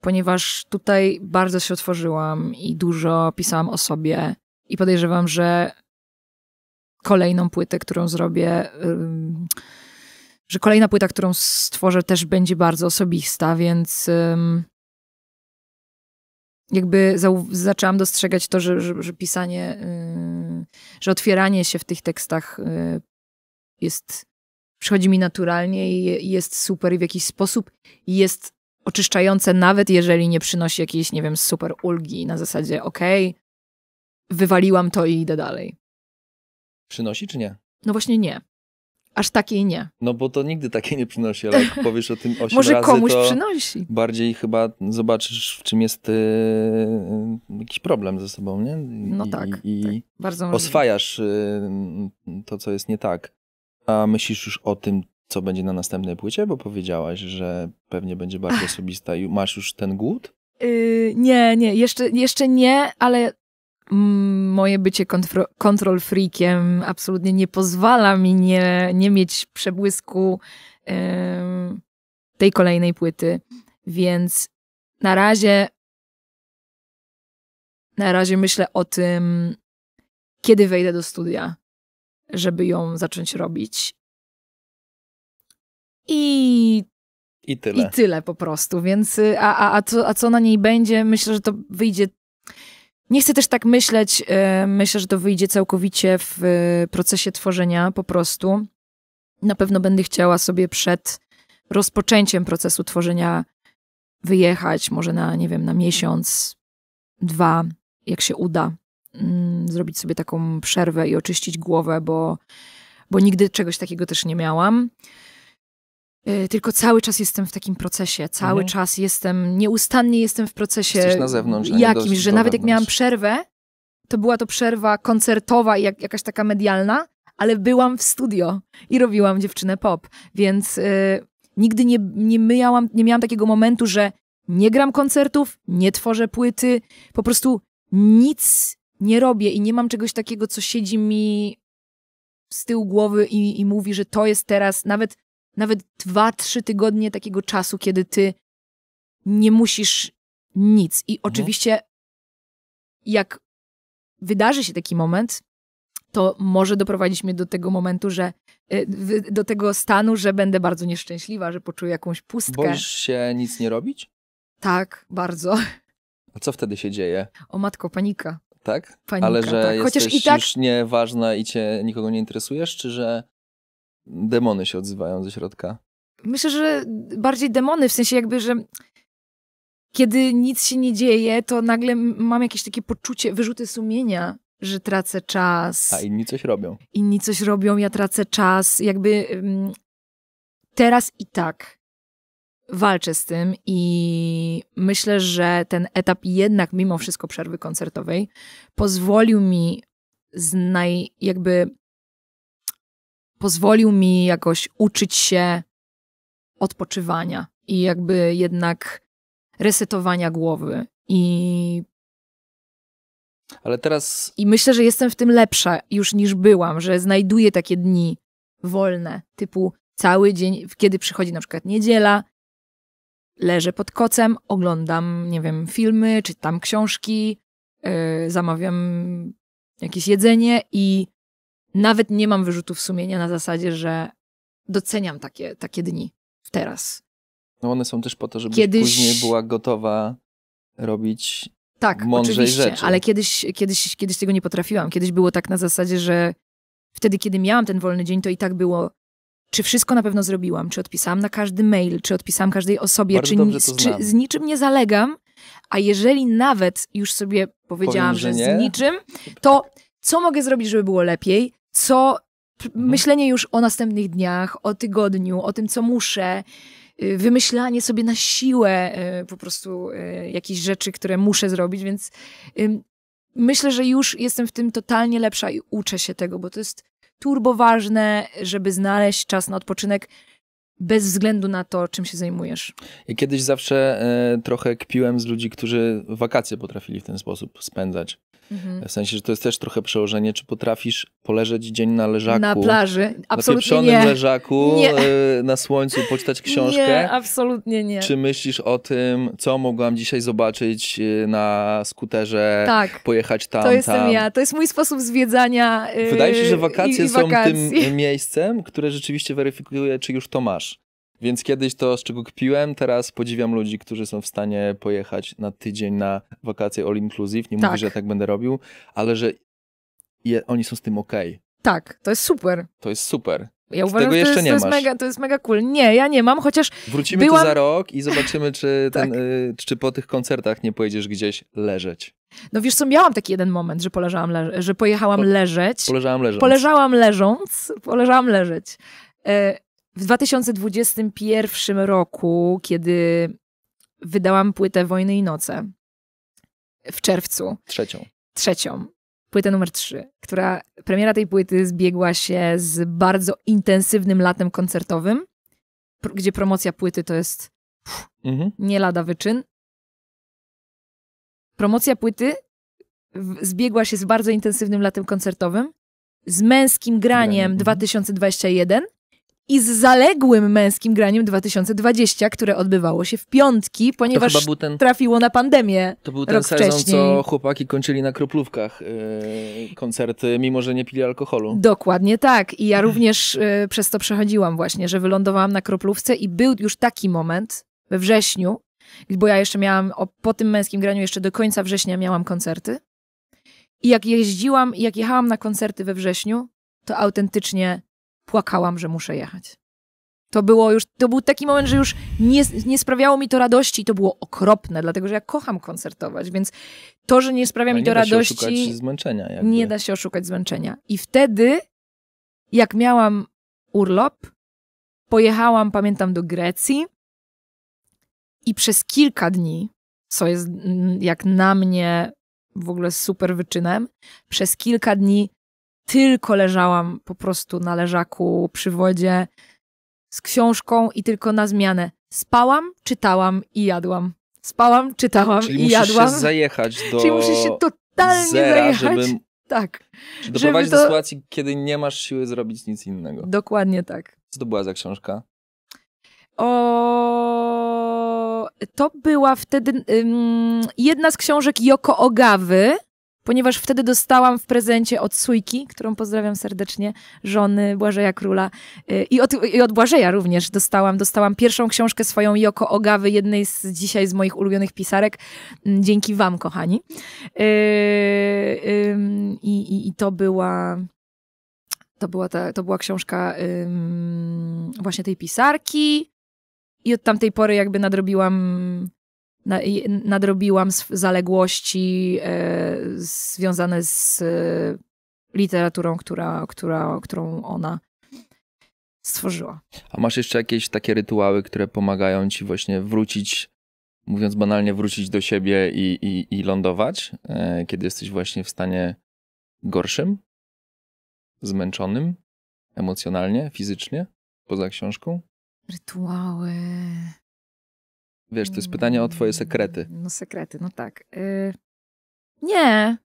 ponieważ tutaj bardzo się otworzyłam i dużo pisałam o sobie i podejrzewam, że kolejną płytę, którą zrobię, że kolejna płyta, którą stworzę, też będzie bardzo osobista, więc jakby zaczęłam dostrzegać to, że, że, że pisanie, że otwieranie się w tych tekstach y, jest, przychodzi mi naturalnie i, i jest super i w jakiś sposób jest oczyszczające, nawet jeżeli nie przynosi jakiejś, nie wiem, super ulgi na zasadzie, okej, okay, wywaliłam to i idę dalej. Przynosi czy nie? No właśnie nie. Aż takiej nie. No bo to nigdy takiej nie przynosi, ale jak powiesz o tym 8 Może komuś to przynosi. Bardziej chyba zobaczysz, w czym jest yy, jakiś problem ze sobą, nie? I, no tak. I, tak. Bardzo oswajasz yy, to, co jest nie tak. A myślisz już o tym, co będzie na następnej płycie, bo powiedziałaś, że pewnie będzie bardziej Ach. osobista masz już ten głód? Yy, nie, nie, jeszcze, jeszcze nie, ale Mm, moje bycie kontro, control freakiem absolutnie nie pozwala mi nie, nie mieć przebłysku yy, tej kolejnej płyty. Więc na razie na razie myślę o tym, kiedy wejdę do studia, żeby ją zacząć robić. I i tyle. I tyle po prostu, więc y, a, a, a, co, a co na niej będzie, myślę, że to wyjdzie nie chcę też tak myśleć. E, myślę, że to wyjdzie całkowicie w e, procesie tworzenia po prostu. Na pewno będę chciała sobie przed rozpoczęciem procesu tworzenia wyjechać, może na, nie wiem, na miesiąc, dwa, jak się uda. Mm, zrobić sobie taką przerwę i oczyścić głowę, bo, bo nigdy czegoś takiego też nie miałam. E, tylko cały czas jestem w takim procesie, cały mhm. czas jestem, nieustannie jestem w procesie na zewnątrz, jakimś, że nawet jak miałam przerwę, to była to przerwa koncertowa i jak, jakaś taka medialna, ale byłam w studio i robiłam dziewczynę pop, więc e, nigdy nie, nie, myjałam, nie miałam takiego momentu, że nie gram koncertów, nie tworzę płyty, po prostu nic nie robię i nie mam czegoś takiego, co siedzi mi z tyłu głowy i, i mówi, że to jest teraz, nawet nawet dwa, trzy tygodnie takiego czasu, kiedy ty nie musisz nic. I mhm. oczywiście, jak wydarzy się taki moment, to może doprowadzić mnie do tego momentu, że y, do tego stanu, że będę bardzo nieszczęśliwa, że poczuję jakąś pustkę. Boisz się nic nie robić? Tak, bardzo. A co wtedy się dzieje? O matko, panika. Tak? Panika, Ale że tak. jesteś Chociaż i tak... już nieważna i cię nikogo nie interesujesz, czy że demony się odzywają ze środka. Myślę, że bardziej demony, w sensie jakby, że kiedy nic się nie dzieje, to nagle mam jakieś takie poczucie, wyrzuty sumienia, że tracę czas. A inni coś robią. Inni coś robią, ja tracę czas. Jakby mm, teraz i tak walczę z tym i myślę, że ten etap jednak mimo wszystko przerwy koncertowej pozwolił mi z naj, jakby pozwolił mi jakoś uczyć się odpoczywania i jakby jednak resetowania głowy. I. Ale teraz. I myślę, że jestem w tym lepsza już niż byłam, że znajduję takie dni wolne, typu cały dzień, kiedy przychodzi na przykład niedziela, leżę pod kocem, oglądam, nie wiem, filmy, czytam książki, yy, zamawiam jakieś jedzenie i nawet nie mam wyrzutów sumienia na zasadzie, że doceniam takie, takie dni teraz. No one są też po to, żeby kiedyś... później była gotowa robić tak, mądrzej oczywiście, rzeczy. ale kiedyś, kiedyś, kiedyś tego nie potrafiłam. Kiedyś było tak na zasadzie, że wtedy, kiedy miałam ten wolny dzień, to i tak było czy wszystko na pewno zrobiłam, czy odpisałam na każdy mail, czy odpisałam każdej osobie, czy, z, czy z niczym nie zalegam, a jeżeli nawet już sobie powiedziałam, Powiem, że, że z niczym, to tak. co mogę zrobić, żeby było lepiej, co mhm. myślenie już o następnych dniach, o tygodniu, o tym, co muszę, y, wymyślanie sobie na siłę y, po prostu y, jakichś rzeczy, które muszę zrobić, więc myślę, że już jestem w tym totalnie lepsza i uczę się tego, bo to jest turbo ważne, żeby znaleźć czas na odpoczynek bez względu na to, czym się zajmujesz. kiedyś zawsze e, trochę kpiłem z ludzi, którzy wakacje potrafili w ten sposób spędzać. Mhm. W sensie, że to jest też trochę przełożenie, czy potrafisz poleżeć dzień na leżaku. Na plaży, absolutnie na nie. Na leżaku, nie. E, na słońcu, poczytać książkę. Nie, absolutnie nie. Czy myślisz o tym, co mogłam dzisiaj zobaczyć e, na skuterze, tak. pojechać tam, to jestem tam. ja. To jest mój sposób zwiedzania. E, Wydaje się, że wakacje, i, i wakacje są tym miejscem, które rzeczywiście weryfikuje, czy już to masz. Więc kiedyś to, z czego kpiłem, teraz podziwiam ludzi, którzy są w stanie pojechać na tydzień na wakacje all inclusive. Nie tak. mówię, że tak będę robił, ale że je, oni są z tym ok. Tak, to jest super. To jest super. Ja uważam, tego to jeszcze jest, nie to jest masz. Mega, to jest mega cool. Nie, ja nie mam, chociaż. Wrócimy byłam... tu za rok i zobaczymy, czy, ten, tak. y, czy po tych koncertach nie pojedziesz gdzieś leżeć. No wiesz co, miałam taki jeden moment, że, poleżałam że pojechałam po, leżeć. Poleżałam leżąc. Poleżałam leżąc, poleżałam leżeć. Y w 2021 roku, kiedy wydałam płytę Wojny i Noce w czerwcu. Trzecią. Trzecią. Płytę numer 3, która premiera tej płyty zbiegła się z bardzo intensywnym latem koncertowym, gdzie promocja płyty to jest pff, mhm. nie lada wyczyn. Promocja płyty zbiegła się z bardzo intensywnym latem koncertowym, z męskim graniem 2021 i z zaległym męskim graniem 2020, które odbywało się w piątki, ponieważ ten, trafiło na pandemię. To był ten rok sezon, wcześniej. co chłopaki kończyli na kroplówkach yy, koncerty, mimo że nie pili alkoholu. Dokładnie tak. I ja mhm. również yy, przez to przechodziłam właśnie, że wylądowałam na kroplówce i był już taki moment we wrześniu, bo ja jeszcze miałam, o, po tym męskim graniu jeszcze do końca września miałam koncerty. I jak jeździłam, jak jechałam na koncerty we wrześniu, to autentycznie płakałam, że muszę jechać. To było już, to był taki moment, że już nie, nie sprawiało mi to radości i to było okropne, dlatego że ja kocham koncertować, więc to, że nie sprawia mi nie to radości. Nie da się oszukać zmęczenia. Jakby. Nie da się oszukać zmęczenia. I wtedy, jak miałam urlop, pojechałam, pamiętam, do Grecji i przez kilka dni, co jest mm, jak na mnie w ogóle super wyczynem, przez kilka dni tylko leżałam po prostu na leżaku przy wodzie z książką i tylko na zmianę. Spałam, czytałam i jadłam. Spałam, czytałam Czyli i jadłam. Czyli musisz się zajechać do Czyli musisz się totalnie zera, zajechać. Żeby... Tak. Czy doprowadzić to... do sytuacji, kiedy nie masz siły zrobić nic innego. Dokładnie tak. Co to była za książka? O... To była wtedy um, jedna z książek Yoko Ogawy ponieważ wtedy dostałam w prezencie od Sujki, którą pozdrawiam serdecznie, żony Błażeja Króla y, i od, i od Błażeja również dostałam, dostałam pierwszą książkę swoją Joko Ogawy, jednej z dzisiaj z moich ulubionych pisarek. Mm, dzięki wam, kochani. Y, I, i, i to była... To była, ta, to była książka właśnie tej pisarki, i od tamtej pory jakby nadrobiłam nadrobiłam zaległości e, związane z e, literaturą, która, która, którą ona stworzyła. A masz jeszcze jakieś takie rytuały, które pomagają ci właśnie wrócić, mówiąc banalnie, wrócić do siebie i, i, i lądować, e, kiedy jesteś właśnie w stanie gorszym, zmęczonym, emocjonalnie, fizycznie, poza książką? Rytuały. Wiesz, to jest mm. pytanie o twoje sekrety. No sekrety, no tak. Y, nie.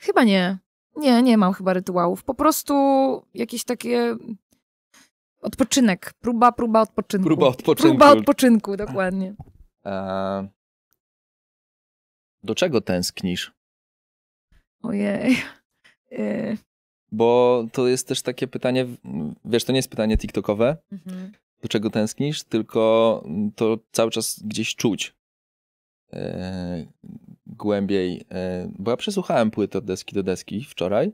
Chyba nie. Nie, nie mam chyba rytuałów. Po prostu jakieś takie odpoczynek. Próba, próba odpoczynku. Próba odpoczynku. Próba odpoczynku, dokładnie. A... Do czego tęsknisz? Ojej. Y. Bo to jest też takie pytanie, wiesz, to nie jest pytanie TikTokowe, mhm do czego tęsknisz, tylko to cały czas gdzieś czuć e, głębiej. E, bo ja przesłuchałem płytę od deski do deski wczoraj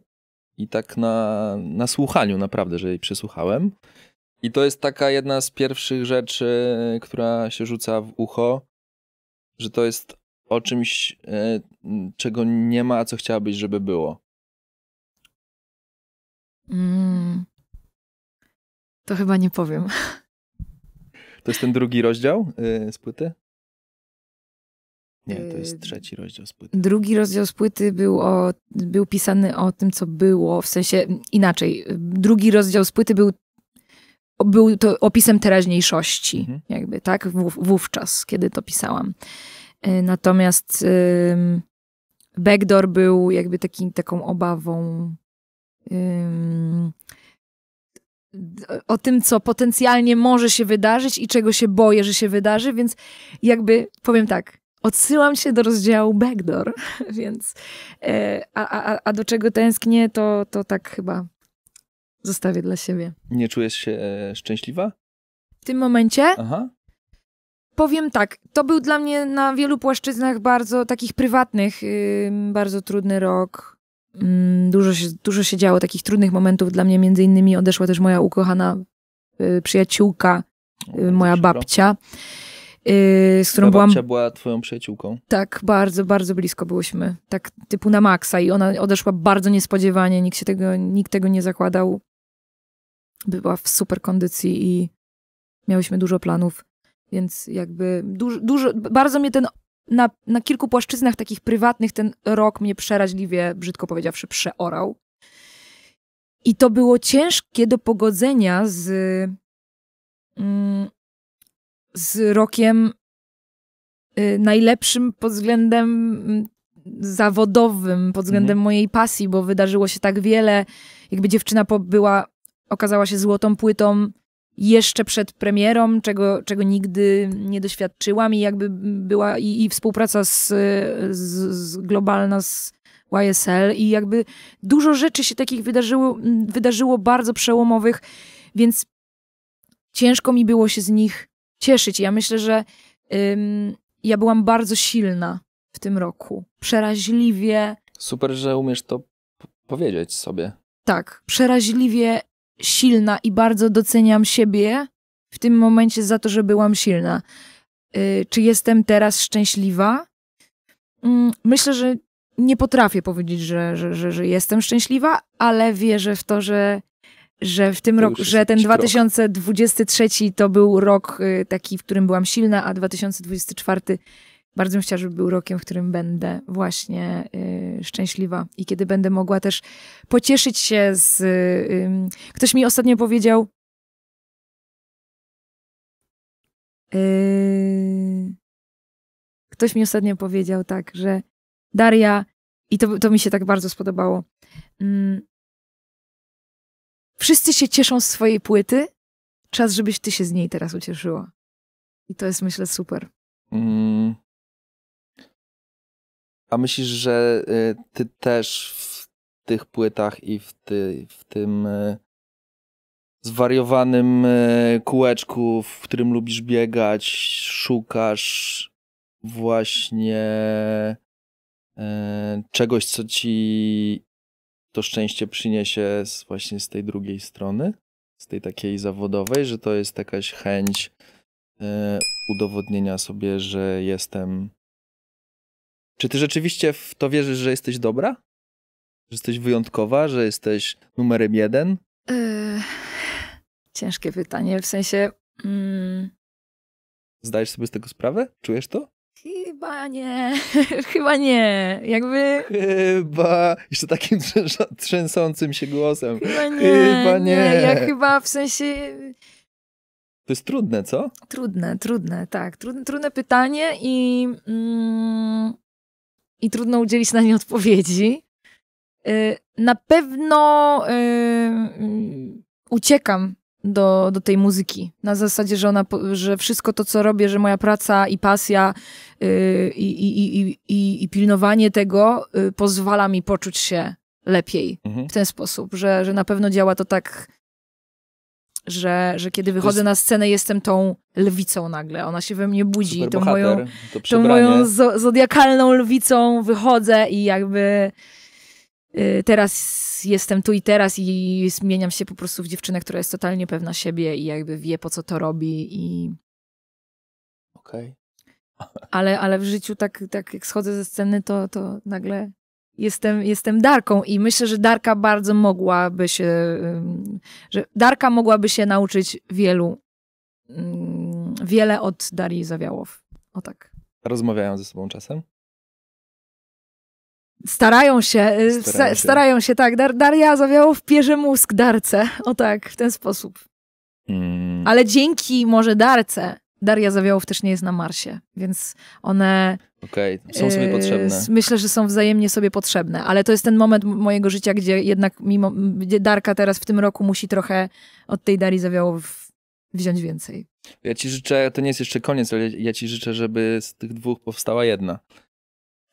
i tak na, na słuchaniu naprawdę, że jej przesłuchałem. I to jest taka jedna z pierwszych rzeczy, która się rzuca w ucho, że to jest o czymś, e, czego nie ma, a co chciałabyś, żeby było. Mm. To chyba nie powiem. To jest ten drugi rozdział yy, z płyty? Nie, to jest y, trzeci rozdział z płyty. Drugi rozdział z płyty był, o, był pisany o tym, co było, w sensie inaczej. Drugi rozdział z płyty był, był to opisem teraźniejszości, mhm. jakby, tak? wówczas, kiedy to pisałam. Y, natomiast Backdoor był jakby taki, taką obawą o tym, co potencjalnie może się wydarzyć i czego się boję, że się wydarzy, więc jakby powiem tak, odsyłam się do rozdziału backdoor, więc e, a, a, a do czego tęsknię, to, to tak chyba zostawię dla siebie. Nie czujesz się e, szczęśliwa? W tym momencie? Aha. Powiem tak, to był dla mnie na wielu płaszczyznach bardzo takich prywatnych, bardzo trudny rok Mm, dużo się, dużo się działo takich trudnych momentów dla mnie. Między innymi odeszła też moja ukochana y, przyjaciółka, y, moja babcia. Yy, z którą byłam. była twoją przyjaciółką. Tak, bardzo, bardzo blisko byłyśmy. Tak typu na maksa i ona odeszła bardzo niespodziewanie, nikt się tego, nikt tego nie zakładał. Była w super kondycji i miałyśmy dużo planów, więc jakby dużo, dużo bardzo mnie ten na, na kilku płaszczyznach takich prywatnych ten rok mnie przeraźliwie, brzydko powiedziawszy, przeorał. I to było ciężkie do pogodzenia z, mm, z rokiem y, najlepszym pod względem mm, zawodowym, pod mhm. względem mhm. mojej pasji, bo wydarzyło się tak wiele. Jakby dziewczyna była, okazała się złotą płytą jeszcze przed premierą, czego, czego nigdy nie doświadczyłam i jakby była i, i współpraca z, z, z globalna z YSL i jakby dużo rzeczy się takich wydarzyło, wydarzyło bardzo przełomowych, więc ciężko mi było się z nich cieszyć. Ja myślę, że ym, ja byłam bardzo silna w tym roku. Przeraźliwie. Super, że umiesz to powiedzieć sobie. Tak, przeraźliwie silna i bardzo doceniam siebie w tym momencie za to, że byłam silna. Y, czy jestem teraz szczęśliwa? Mm, myślę, że nie potrafię powiedzieć, że, że, że, że jestem szczęśliwa, ale wierzę w to, że, że w tym roku, że ten 2023 to był rok y, taki, w którym byłam silna, a 2024 bardzo bym chciała, żeby był rokiem, w którym będę właśnie y, szczęśliwa i kiedy będę mogła też pocieszyć się z. Y, ktoś mi ostatnio powiedział. Y, ktoś mi ostatnio powiedział tak, że Daria, i to, to mi się tak bardzo spodobało. Mm, wszyscy się cieszą z swojej płyty. Czas, żebyś ty się z niej teraz ucieszyła. I to jest, myślę, super. Mm, a myślisz, że y, ty też w tych płytach i w, ty, w tym y, zwariowanym y, kółeczku, w którym lubisz biegać, szukasz właśnie czegoś, co ci to szczęście przyniesie z, właśnie z tej drugiej strony, z tej takiej zawodowej, że to jest jakaś chęć udowodnienia sobie, że jestem czy ty rzeczywiście w to wierzysz, że jesteś dobra? Że jesteś wyjątkowa, że jesteś numerem jeden? Yy, ciężkie pytanie, w sensie. Mm... Zdajesz sobie z tego sprawę? Czujesz to? Chyba nie, chyba nie. Jakby. Chyba. Jeszcze takim trzęsącym się głosem. Chyba nie. Chyba nie. nie. Ja chyba w sensie. To jest trudne, co? Trudne, trudne, tak. Trudne, trudne pytanie i. Mm, i trudno udzielić na nie odpowiedzi. Y, na pewno y, y, uciekam do, do tej muzyki. Na zasadzie, że, ona, że wszystko to, co robię, że moja praca i pasja i, i, i, i, i pilnowanie tego pozwala mi poczuć się lepiej mhm. w ten sposób, że, że na pewno działa to tak że, że kiedy wychodzę jest... na scenę, jestem tą lwicą nagle. Ona się we mnie budzi. tą moją, tą moją zodiakalną lwicą wychodzę i jakby y, teraz jestem tu i teraz i zmieniam się po prostu w dziewczynę, która jest totalnie pewna siebie i jakby wie, po co to robi i... Okej. Okay. ale, ale w życiu tak, tak jak schodzę ze sceny, to, to nagle jestem, jestem Darką i myślę, że Darka bardzo mogłaby się, że Darka mogłaby się nauczyć wielu, mm, wiele od Darii Zawiałow. O tak. Rozmawiają ze sobą czasem? Starają się, e, starają się, starają się tak. Dar, Daria Zawiałow pierze mózg Darce. O tak, w ten sposób. Hmm. Ale dzięki może Darce Daria Zawiałow też nie jest na Marsie, więc one Okej, okay. są sobie yy, potrzebne. Myślę, że są wzajemnie sobie potrzebne, ale to jest ten moment mojego życia, gdzie jednak mimo, gdzie Darka teraz w tym roku musi trochę od tej Dali zawiało w, wziąć więcej. Ja ci życzę, to nie jest jeszcze koniec, ale ja ci życzę, żeby z tych dwóch powstała jedna.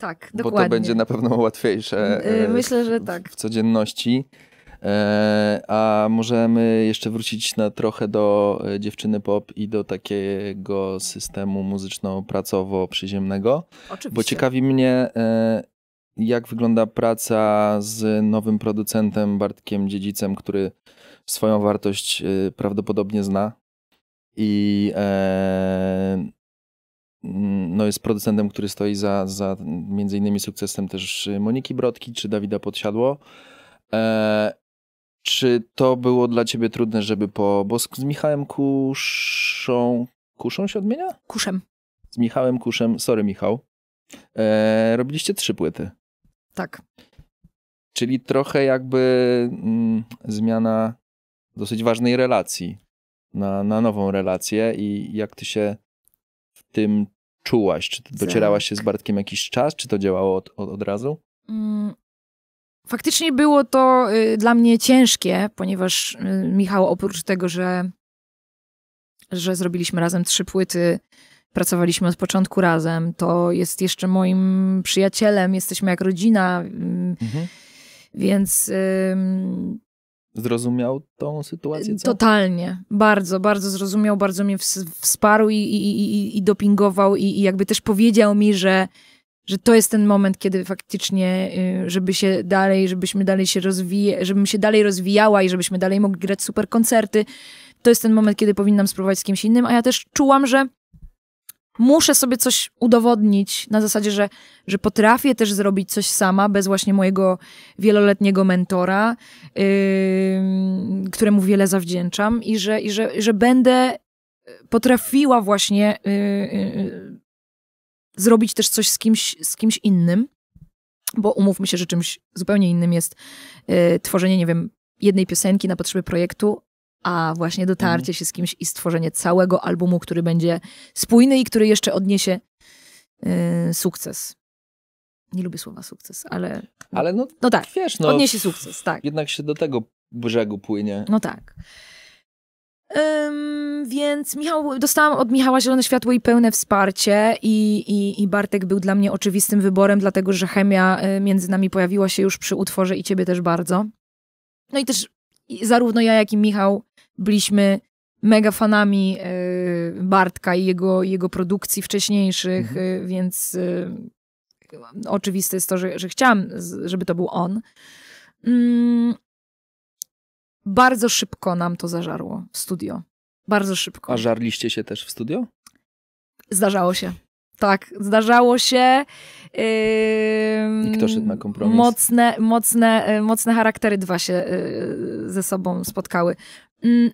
Tak, dokładnie. Bo to będzie na pewno łatwiejsze. Yy, myślę, że tak. W codzienności. E, a możemy jeszcze wrócić na trochę do e, dziewczyny pop i do takiego systemu muzyczno-pracowo-przyziemnego. Oczywiście. Bo ciekawi mnie, e, jak wygląda praca z nowym producentem Bartkiem Dziedzicem, który swoją wartość prawdopodobnie zna i mm, no jest producentem, który stoi za, za między innymi sukcesem też Moniki Brodki czy Dawida Podsiadło. Czy to było dla ciebie trudne, żeby po... Bo z, Michałem Kuszą... Kuszą się odmienia? Kuszem. Z Michałem Kuszem, sorry Michał, e, robiliście trzy płyty. Tak. Czyli trochę jakby mm, zmiana dosyć ważnej relacji na, na nową relację i jak ty się w tym czułaś? Czy docierałaś się z Bartkiem jakiś czas? Czy to działało od, od, od razu? Mm, Faktycznie było to y, dla mnie ciężkie, ponieważ y, Michał oprócz tego, że, że zrobiliśmy razem trzy płyty, pracowaliśmy od początku razem, to jest jeszcze moim przyjacielem, jesteśmy jak rodzina, mm, mhm. więc... Ym, Zrozumiał tą sytuację? Co? Totalnie. Bardzo, bardzo zrozumiał, bardzo mnie wsparł i, i, i, i dopingował i, i jakby też powiedział mi, że że to jest ten moment, kiedy faktycznie, y, żeby się dalej, żebyśmy dalej się rozwijali, żebym się dalej rozwijała i żebyśmy dalej mogli grać super koncerty, to jest ten moment, kiedy powinnam spróbować z kimś innym, a ja też czułam, że muszę sobie coś udowodnić na zasadzie, że, że potrafię też zrobić coś sama, bez właśnie mojego wieloletniego mentora, yy, któremu wiele zawdzięczam i że, i że, że będę potrafiła właśnie... Yy, yy, zrobić też coś z kimś, z kimś innym, bo umówmy się, że czymś zupełnie innym jest y, tworzenie, nie wiem, jednej piosenki na potrzeby projektu, a właśnie dotarcie mhm. się z kimś i stworzenie całego albumu, który będzie spójny i który jeszcze odniesie y, sukces. Nie lubię słowa sukces, ale. Ale no, no tak, wiesz, no, odniesie sukces, tak. Jednak się do tego brzegu płynie. No tak. Więc Michał, dostałam od Michała zielone światło i pełne wsparcie i, i, i Bartek był dla mnie oczywistym wyborem, dlatego że chemia y, między nami pojawiła się już przy utworze i ciebie też bardzo. No i też zarówno ja, jak i Michał byliśmy mega fanami y, Bartka i jego, jego produkcji wcześniejszych, mhm. Y, więc oczywiste jest to, że, że chciałam, żeby to był on. Mm, bardzo szybko nam to zażarło w studio. Bardzo szybko. A żarliście się też w studio? Zdarzało się. Tak, zdarzało się. Yy, I kto szedł na kompromis? Mocne, mocne, y, mocne charaktery dwa się yy, ze sobą spotkały. Yy,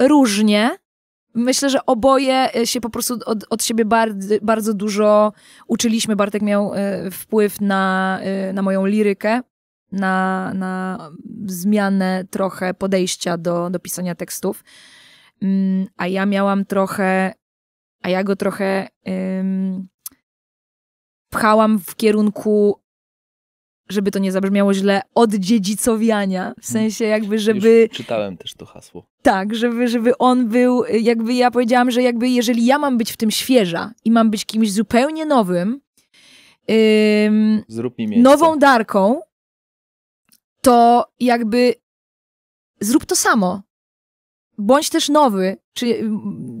różnie. Myślę, że oboje y, się po prostu od, od siebie bardzo, bardzo dużo uczyliśmy. Bartek miał y, wpływ na, na moją lirykę, na, na zmianę trochę podejścia do, do pisania tekstów. Mm, a ja miałam trochę, a ja go trochę ym, pchałam w kierunku, żeby to nie zabrzmiało źle, oddziedzicowiania. W mm. sensie jakby, żeby... Już czytałem też to hasło. Tak, żeby, żeby on był, jakby ja powiedziałam, że jakby jeżeli ja mam być w tym świeża i mam być kimś zupełnie nowym, ym, nową darką, to jakby zrób to samo. Bądź też nowy, czy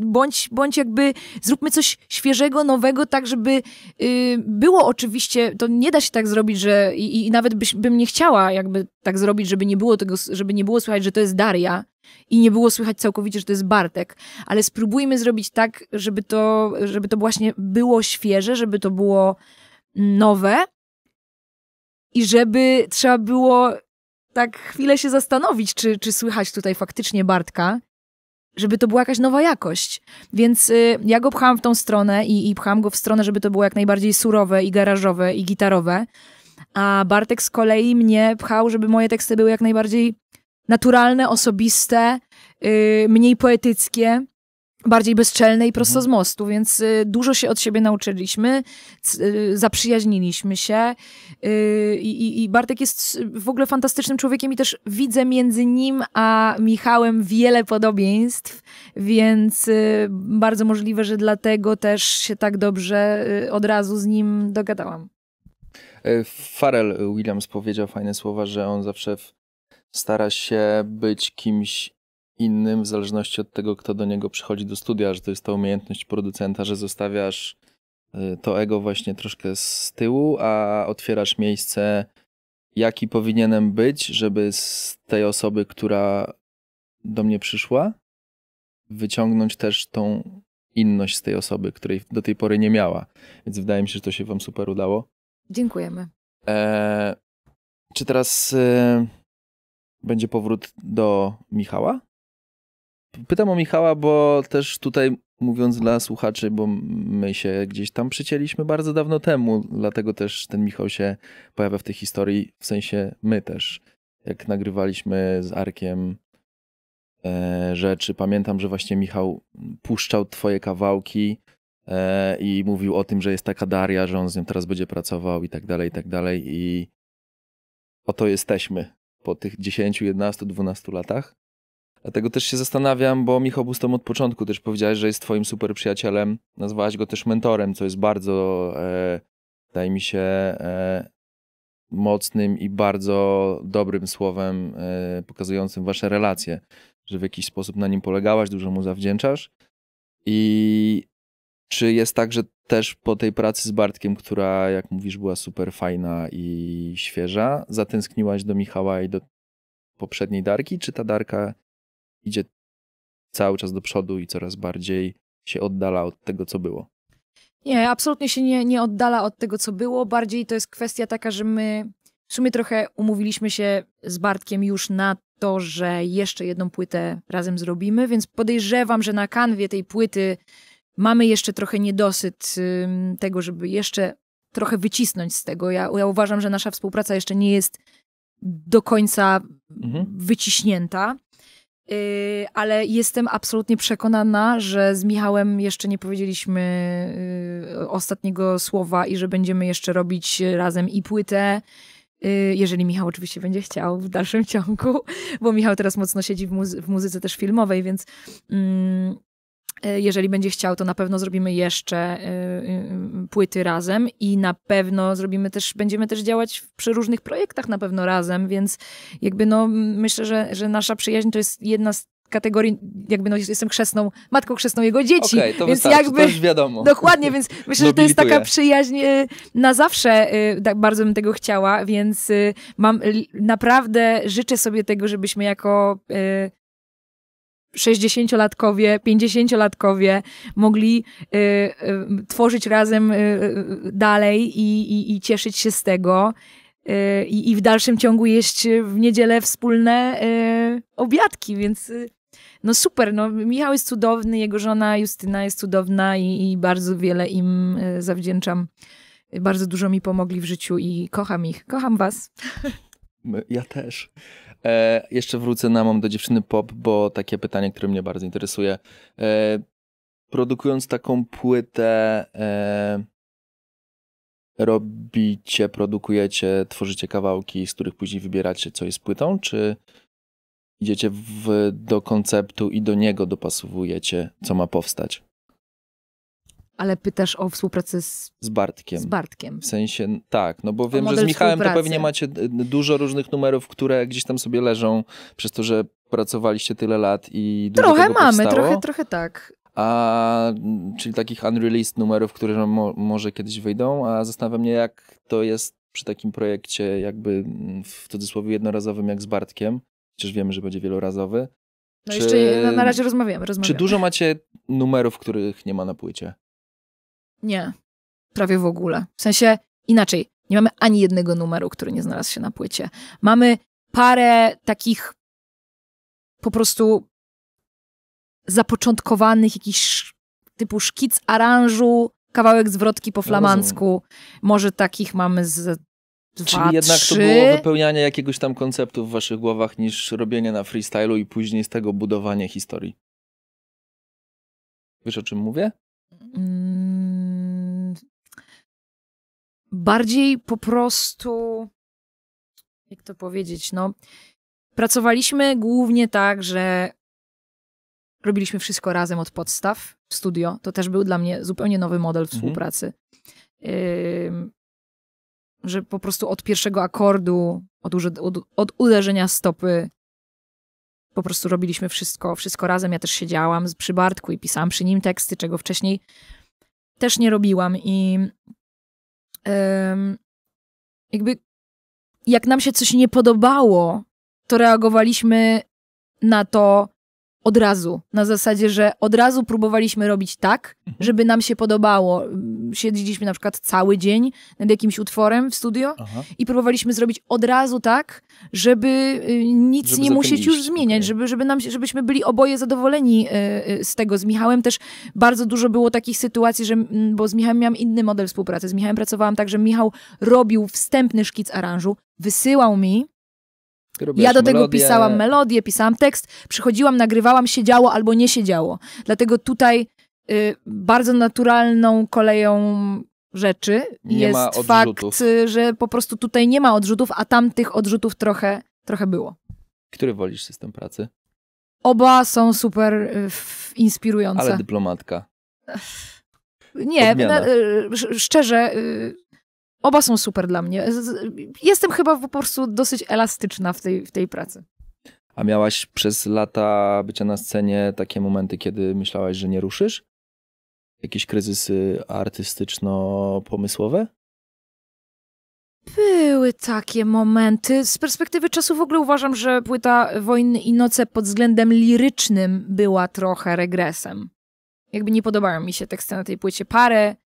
bądź, bądź jakby zróbmy coś świeżego, nowego, tak żeby y, było oczywiście, to nie da się tak zrobić, że i, i nawet byś, bym nie chciała jakby tak zrobić, żeby nie było tego, żeby nie było słychać, że to jest Daria i nie było słychać całkowicie, że to jest Bartek, ale spróbujmy zrobić tak, żeby to, żeby to właśnie było świeże, żeby to było nowe i żeby trzeba było tak chwilę się zastanowić, czy, czy słychać tutaj faktycznie Bartka, żeby to była jakaś nowa jakość. Więc y, ja go pchałam w tą stronę i, i pchałam go w stronę, żeby to było jak najbardziej surowe i garażowe i gitarowe. A Bartek z kolei mnie pchał, żeby moje teksty były jak najbardziej naturalne, osobiste, y, mniej poetyckie bardziej bezczelne i mhm. prosto z mostu, więc y, dużo się od siebie nauczyliśmy, y, zaprzyjaźniliśmy się y, I, i, Bartek jest w ogóle fantastycznym człowiekiem i też widzę między nim a Michałem wiele podobieństw, więc bardzo możliwe, że dlatego też się tak dobrze od razu z nim dogadałam. E, Farel Williams powiedział fajne słowa, że on zawsze stara się być kimś innym w zależności od tego, kto do niego przychodzi do studia, że to jest ta umiejętność producenta, że zostawiasz y, to ego właśnie troszkę z tyłu, a otwierasz miejsce, jaki powinienem być, żeby z tej osoby, która do mnie przyszła, wyciągnąć też tą inność z tej osoby, której do tej pory nie miała. Więc wydaje mi się, że to się Wam super udało. Dziękujemy. E, czy teraz e, będzie powrót do Michała? Pytam o Michała, bo też tutaj mówiąc dla słuchaczy, bo my się gdzieś tam przycięliśmy bardzo dawno temu, dlatego też ten Michał się pojawia w tej historii, w sensie my też. Jak nagrywaliśmy z Arkiem e, rzeczy, pamiętam, że właśnie Michał puszczał twoje kawałki e, i mówił o tym, że jest taka Daria, że on z nią teraz będzie pracował i tak dalej, i tak dalej i oto jesteśmy po tych 10, 11, 12 latach. Dlatego też się zastanawiam, bo Michał Bustom od początku też powiedziałeś, że jest twoim super przyjacielem. Nazwałaś go też mentorem, co jest bardzo, e, wydaje mi się, e, mocnym i bardzo dobrym słowem e, pokazującym wasze relacje, że w jakiś sposób na nim polegałaś, dużo mu zawdzięczasz. I czy jest tak, że też po tej pracy z Bartkiem, która, jak mówisz, była super fajna i świeża, zatęskniłaś do Michała i do poprzedniej Darki, czy ta Darka idzie cały czas do przodu i coraz bardziej się oddala od tego, co było. Nie, absolutnie się nie, nie oddala od tego, co było. Bardziej to jest kwestia taka, że my w sumie trochę umówiliśmy się z Bartkiem już na to, że jeszcze jedną płytę razem zrobimy, więc podejrzewam, że na kanwie tej płyty mamy jeszcze trochę niedosyt tego, żeby jeszcze trochę wycisnąć z tego. Ja, ja uważam, że nasza współpraca jeszcze nie jest do końca mhm. wyciśnięta. Y, ale jestem absolutnie przekonana, że z Michałem jeszcze nie powiedzieliśmy y, ostatniego słowa i że będziemy jeszcze robić razem i płytę, y, jeżeli Michał oczywiście będzie chciał w dalszym ciągu, bo Michał teraz mocno siedzi w, muzy w muzyce też filmowej, więc mm, E, jeżeli będzie chciał, to na pewno zrobimy jeszcze e, e, płyty razem i na pewno zrobimy też, będziemy też działać przy różnych projektach na pewno razem, więc jakby no myślę, że, że nasza przyjaźń to jest jedna z kategorii, jakby no jestem chrzestną, matką chrzestną jego dzieci. Okay, to więc jakby, to już wiadomo. Dokładnie, więc myślę, że to jest taka przyjaźń na zawsze, tak bardzo bym tego chciała, więc mam, naprawdę życzę sobie tego, żebyśmy jako 60-latkowie, 50-latkowie mogli y, y, tworzyć razem y, y, dalej i, i, i, cieszyć się z tego. Y, I, w dalszym ciągu jeść w niedzielę wspólne y, obiadki, więc no super. No, Michał jest cudowny, jego żona Justyna jest cudowna i, i bardzo wiele im zawdzięczam. Bardzo dużo mi pomogli w życiu i kocham ich. Kocham was. Ja też. E, jeszcze wrócę na mam do dziewczyny pop, bo takie pytanie, które mnie bardzo interesuje. E, produkując taką płytę, e, robicie, produkujecie, tworzycie kawałki, z których później wybieracie, co jest płytą, czy idziecie w, do konceptu i do niego dopasowujecie, co ma powstać? Ale pytasz o współpracę z... z Bartkiem. Z Bartkiem. W sensie, tak, no bo wiem, że z Michałem to pewnie macie dużo różnych numerów, które gdzieś tam sobie leżą przez to, że pracowaliście tyle lat i dużo Trochę mamy, powstało. trochę, trochę tak. A, mm, czyli takich unreleased numerów, które mo może kiedyś wyjdą, a zastanawiam mnie, jak to jest przy takim projekcie jakby mm, w cudzysłowie jednorazowym jak z Bartkiem, chociaż wiemy, że będzie wielorazowy. No czy, jeszcze na razie rozmawiamy, rozmawiamy. Czy dużo macie numerów, których nie ma na płycie? Nie, prawie w ogóle. W sensie inaczej, nie mamy ani jednego numeru, który nie znalazł się na płycie. Mamy parę takich po prostu zapoczątkowanych jakichś typu szkic aranżu, kawałek zwrotki po no, flamandzku. Może takich mamy z dwa, Czyli jednak trzy. to było wypełnianie jakiegoś tam konceptu w waszych głowach niż robienie na freestylu i później z tego budowanie historii. Wiesz o czym mówię? Mm bardziej po prostu, jak to powiedzieć, no, pracowaliśmy głównie tak, że robiliśmy wszystko razem od podstaw w studio. To też był dla mnie zupełnie nowy model mhm. współpracy. Mhm. Y że po prostu od pierwszego akordu, od, od, od uderzenia stopy po prostu robiliśmy wszystko, wszystko razem. Ja też siedziałam przy Bartku i pisałam przy nim teksty, czego wcześniej też nie robiłam. I jakby jak nam się coś nie podobało, to reagowaliśmy na to od razu. Na zasadzie, że od razu próbowaliśmy robić tak, mhm. żeby nam się podobało. Siedzieliśmy na przykład cały dzień nad jakimś utworem w studio Aha. i próbowaliśmy zrobić od razu tak, żeby y, nic żeby nie musieć już zmieniać, okay. żeby, żeby nam, żebyśmy byli oboje zadowoleni y, y, z tego. Z Michałem też bardzo dużo było takich sytuacji, że, bo z Michałem miałam inny model współpracy. Z Michałem pracowałam tak, że Michał robił wstępny szkic aranżu, wysyłał mi Robiłaś ja do tego melodię. pisałam melodię, pisałam tekst, przychodziłam, nagrywałam, siedziało albo nie siedziało. Dlatego tutaj y, bardzo naturalną koleją rzeczy nie jest fakt, że po prostu tutaj nie ma odrzutów, a tamtych odrzutów trochę, trochę było. Który wolisz system pracy? Oba są super y, inspirujące. Ale dyplomatka. Nie, na, y, szczerze, y, Oba są super dla mnie. Jestem chyba po prostu dosyć elastyczna w tej, w tej pracy. A miałaś przez lata bycia na scenie takie momenty, kiedy myślałaś, że nie ruszysz? Jakieś kryzysy artystyczno-pomysłowe? Były takie momenty. Z perspektywy czasu w ogóle uważam, że płyta Wojny i Noce pod względem lirycznym była trochę regresem. Jakby nie podobają mi się teksty na tej płycie. Parę,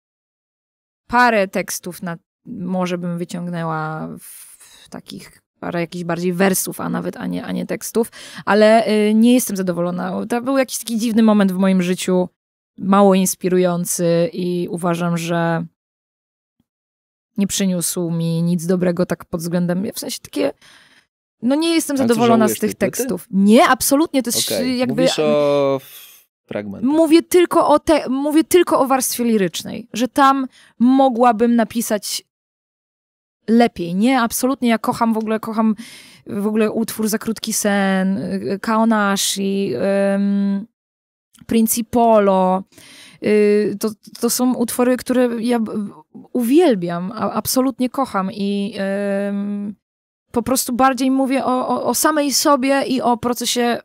parę tekstów na może bym wyciągnęła w takich parę jakichś bardziej wersów, a nawet a nie, a nie tekstów, ale y, nie jestem zadowolona. To był jakiś taki dziwny moment w moim życiu, mało inspirujący i uważam, że nie przyniósł mi nic dobrego tak pod względem, w sensie takie no nie jestem zadowolona z tych tekstów. Nie, absolutnie, to jest okay. jakby... Mówisz o fragmentach. Mówię tylko o, te, mówię tylko o warstwie lirycznej, że tam mogłabym napisać lepiej. Nie, absolutnie, ja kocham w ogóle, kocham w ogóle utwór Za krótki sen, y, Kaonashi, um, Principolo, y, to, to są utwory, które ja uwielbiam, absolutnie kocham i um, po prostu bardziej mówię o, o, o, samej sobie i o procesie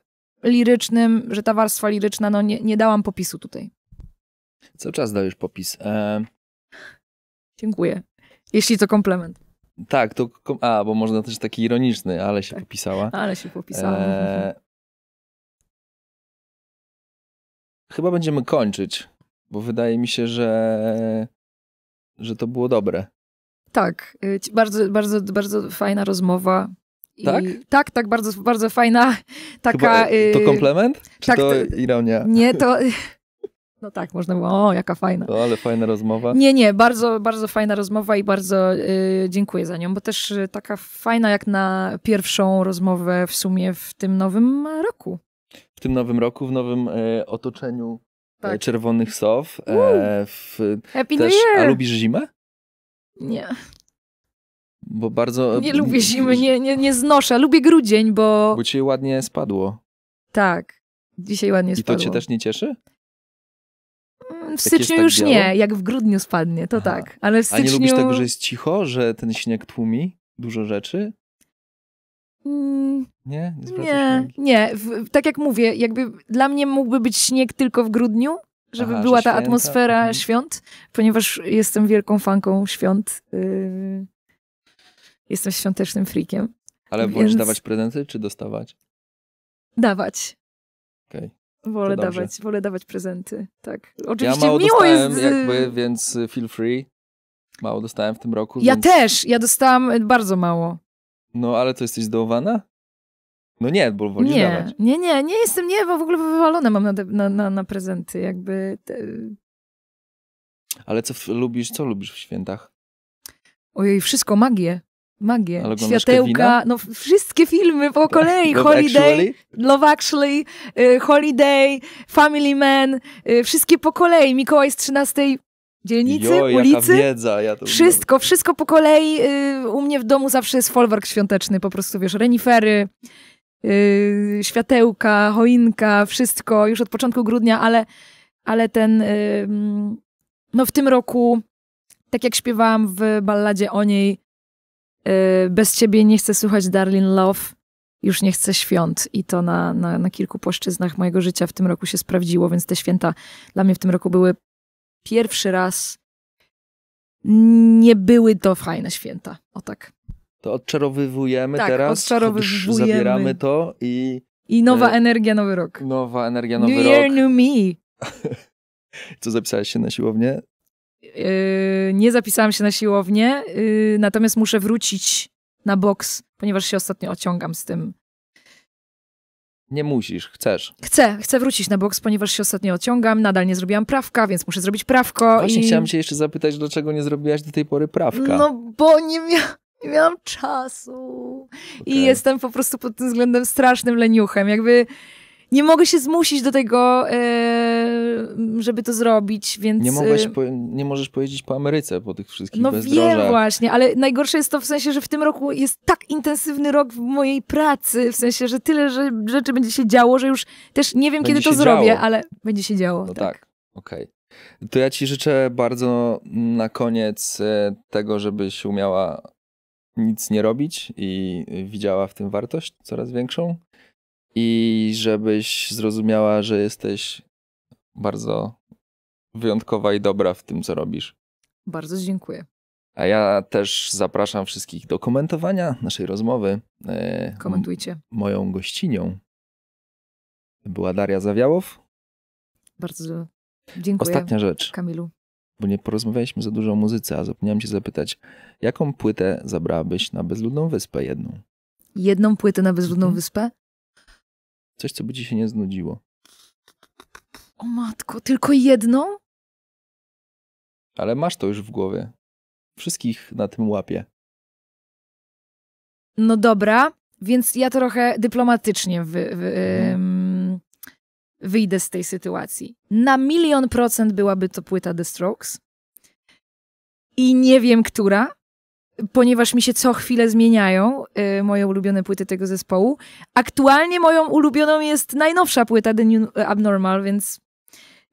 lirycznym, że ta warstwa liryczna, no nie, nie dałam popisu tutaj. co czas dajesz popis. E... Dziękuję. Jeśli to komplement. Tak, to. A, bo można też taki ironiczny, ale się tak. popisała. Ale się popisała. Mhm. E... Chyba będziemy kończyć, bo wydaje mi się, że, że to było dobre. Tak, y, bardzo, bardzo, bardzo fajna rozmowa. I tak? tak, tak, bardzo, bardzo fajna taka. Chyba to y, komplement? Czy tak, to ironia? Nie, to No tak, można było, o, jaka fajna. To, ale fajna rozmowa. Nie, nie, bardzo, bardzo fajna rozmowa i bardzo y, dziękuję za nią, bo też y, taka fajna jak na pierwszą rozmowę w sumie w tym nowym roku. W tym nowym roku, w nowym y, otoczeniu e, tak. czerwonych sow. E, w, Happy też, New Year! A lubisz zimę? Nie. Bo bardzo... E, nie lubię zimy, nie, nie, nie znoszę. Lubię grudzień, bo... Bo ci ładnie spadło. Tak. Dzisiaj ładnie I spadło. I to cię też nie cieszy? Mm, w styczniu tak już biało? nie, jak w grudniu spadnie, to Aha. tak. Ale w styczniu... A nie lubisz tego, że jest cicho, że ten śnieg tłumi dużo rzeczy? Mm, nie? Nie, nie. nie. W, tak jak mówię, jakby dla mnie mógłby być śnieg tylko w grudniu, żeby Aha, była ta święta. atmosfera mhm. świąt, ponieważ jestem wielką fanką świąt. Y, jestem świątecznym freakiem. Ale więc... wolisz dawać prezenty, czy dostawać? Dawać. Okej. Okay. Wolę dawać, wolę dawać prezenty, tak. Oczywiście ja mało miło dostałem jest... jakby, więc feel free. Mało dostałem w tym roku. Ja więc... też, ja dostałam y, bardzo mało. No, ale to jesteś zdołowana? No nie, bo wolisz nie, dawać. Nie, nie, nie jestem, nie, bo w ogóle wywalone mam na, na, na, na prezenty, jakby... Te... Ale co w, lubisz, co lubisz w świętach? Ojej, wszystko, magię magię, światełka, no wszystkie filmy po kolei, Love Holiday, actually? Love Actually, y, Holiday, Family Man, y, wszystkie po kolei, Mikołaj z 13 dzielnicy, jo, ulicy, wiedza, ja wszystko, wszystko po kolei, y, u mnie w domu zawsze jest folwark świąteczny, po prostu wiesz, renifery, światełka, choinka, wszystko, już od początku grudnia, ale, ale ten, mm, no w tym roku, tak jak śpiewałam w balladzie o niej, Y, bez ciebie nie chcę słuchać Darling Love, już nie chcę świąt. I to na, na, na kilku płaszczyznach mojego życia w tym roku się sprawdziło, więc te święta dla mnie w tym roku były pierwszy raz. Nie były to fajne święta. O tak. To odczarowywujemy tak, teraz. Odczarowywujemy. Zabieramy to i. I nowa e, energia, nowy rok. Nowa energia, nowy new rok. New year, new me. Co zapisałeś się na siłownię? Yy, nie zapisałam się na siłownię, yy, natomiast muszę wrócić na boks, ponieważ się ostatnio ociągam z tym. Nie musisz, chcesz. Chcę, chcę wrócić na boks, ponieważ się ostatnio ociągam, nadal nie zrobiłam prawka, więc muszę zrobić prawko. Właśnie i... chciałam cię jeszcze zapytać, dlaczego nie zrobiłaś do tej pory prawka? No bo nie, mia nie miałam czasu. Okay. I jestem po prostu pod tym względem strasznym leniuchem. Jakby nie mogę się zmusić do tego, e, żeby to zrobić, więc... Nie, mogłeś e, nie możesz pojeździć po Ameryce po tych wszystkich No wiem właśnie, ale najgorsze jest to w sensie, że w tym roku jest tak intensywny rok w mojej pracy, w sensie, że tyle że rzeczy będzie się działo, że już też nie wiem, będzie kiedy to zrobię, ale będzie się działo. No tak, tak okej. Okay. To ja ci życzę bardzo na koniec e, tego, żebyś umiała nic nie robić i widziała w tym wartość coraz większą i żebyś zrozumiała, że jesteś bardzo wyjątkowa i dobra w tym, co robisz. Bardzo dziękuję. A ja też zapraszam wszystkich do komentowania naszej rozmowy. E, Komentujcie. Moją gościnią była Daria Zawiałow. Bardzo dziękuję. Ostatnia rzecz. Kamilu. Bo nie porozmawialiśmy za dużo o muzyce, a zapomniałem cię zapytać, jaką płytę zabrałabyś na Bezludną Wyspę jedną? Jedną płytę na Bezludną mhm. Wyspę? Coś, co by ci się nie znudziło. O matko, tylko jedną? Ale masz to już w głowie. Wszystkich na tym łapie. No dobra, więc ja trochę dyplomatycznie wy, wy, mhm. wyjdę z tej sytuacji. Na milion procent byłaby to płyta The Strokes. I nie wiem, która, ponieważ mi się co chwilę zmieniają y, moje ulubione płyty tego zespołu. Aktualnie moją ulubioną jest najnowsza płyta The New Abnormal, więc,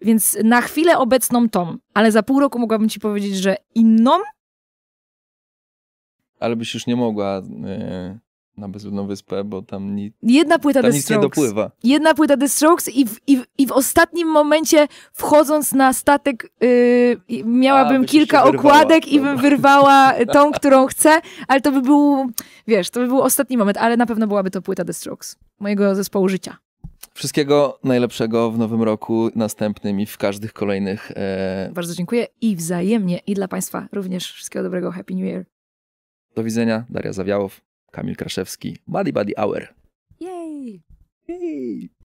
więc na chwilę obecną tą. ale za pół roku mogłabym ci powiedzieć, że inną. Ale byś już nie mogła. Y, na bezludną wyspę, bo tam, ni Jedna płyta tam The nic nie dopływa. Jedna płyta The Strokes i w, i w, i w ostatnim momencie wchodząc na statek yy, miałabym a, kilka okładek i bym wyrwała tą, którą chcę, ale to by był, wiesz, to by był ostatni moment, ale na pewno byłaby to płyta The Strokes, mojego zespołu życia. Wszystkiego najlepszego w nowym roku, następnym i w każdych kolejnych. E... Bardzo dziękuję i wzajemnie i dla Państwa również wszystkiego dobrego. Happy New Year. Do widzenia, Daria Zawiałow. Kamil Kraszewski, Buddy Buddy Hour. Jej! Jej!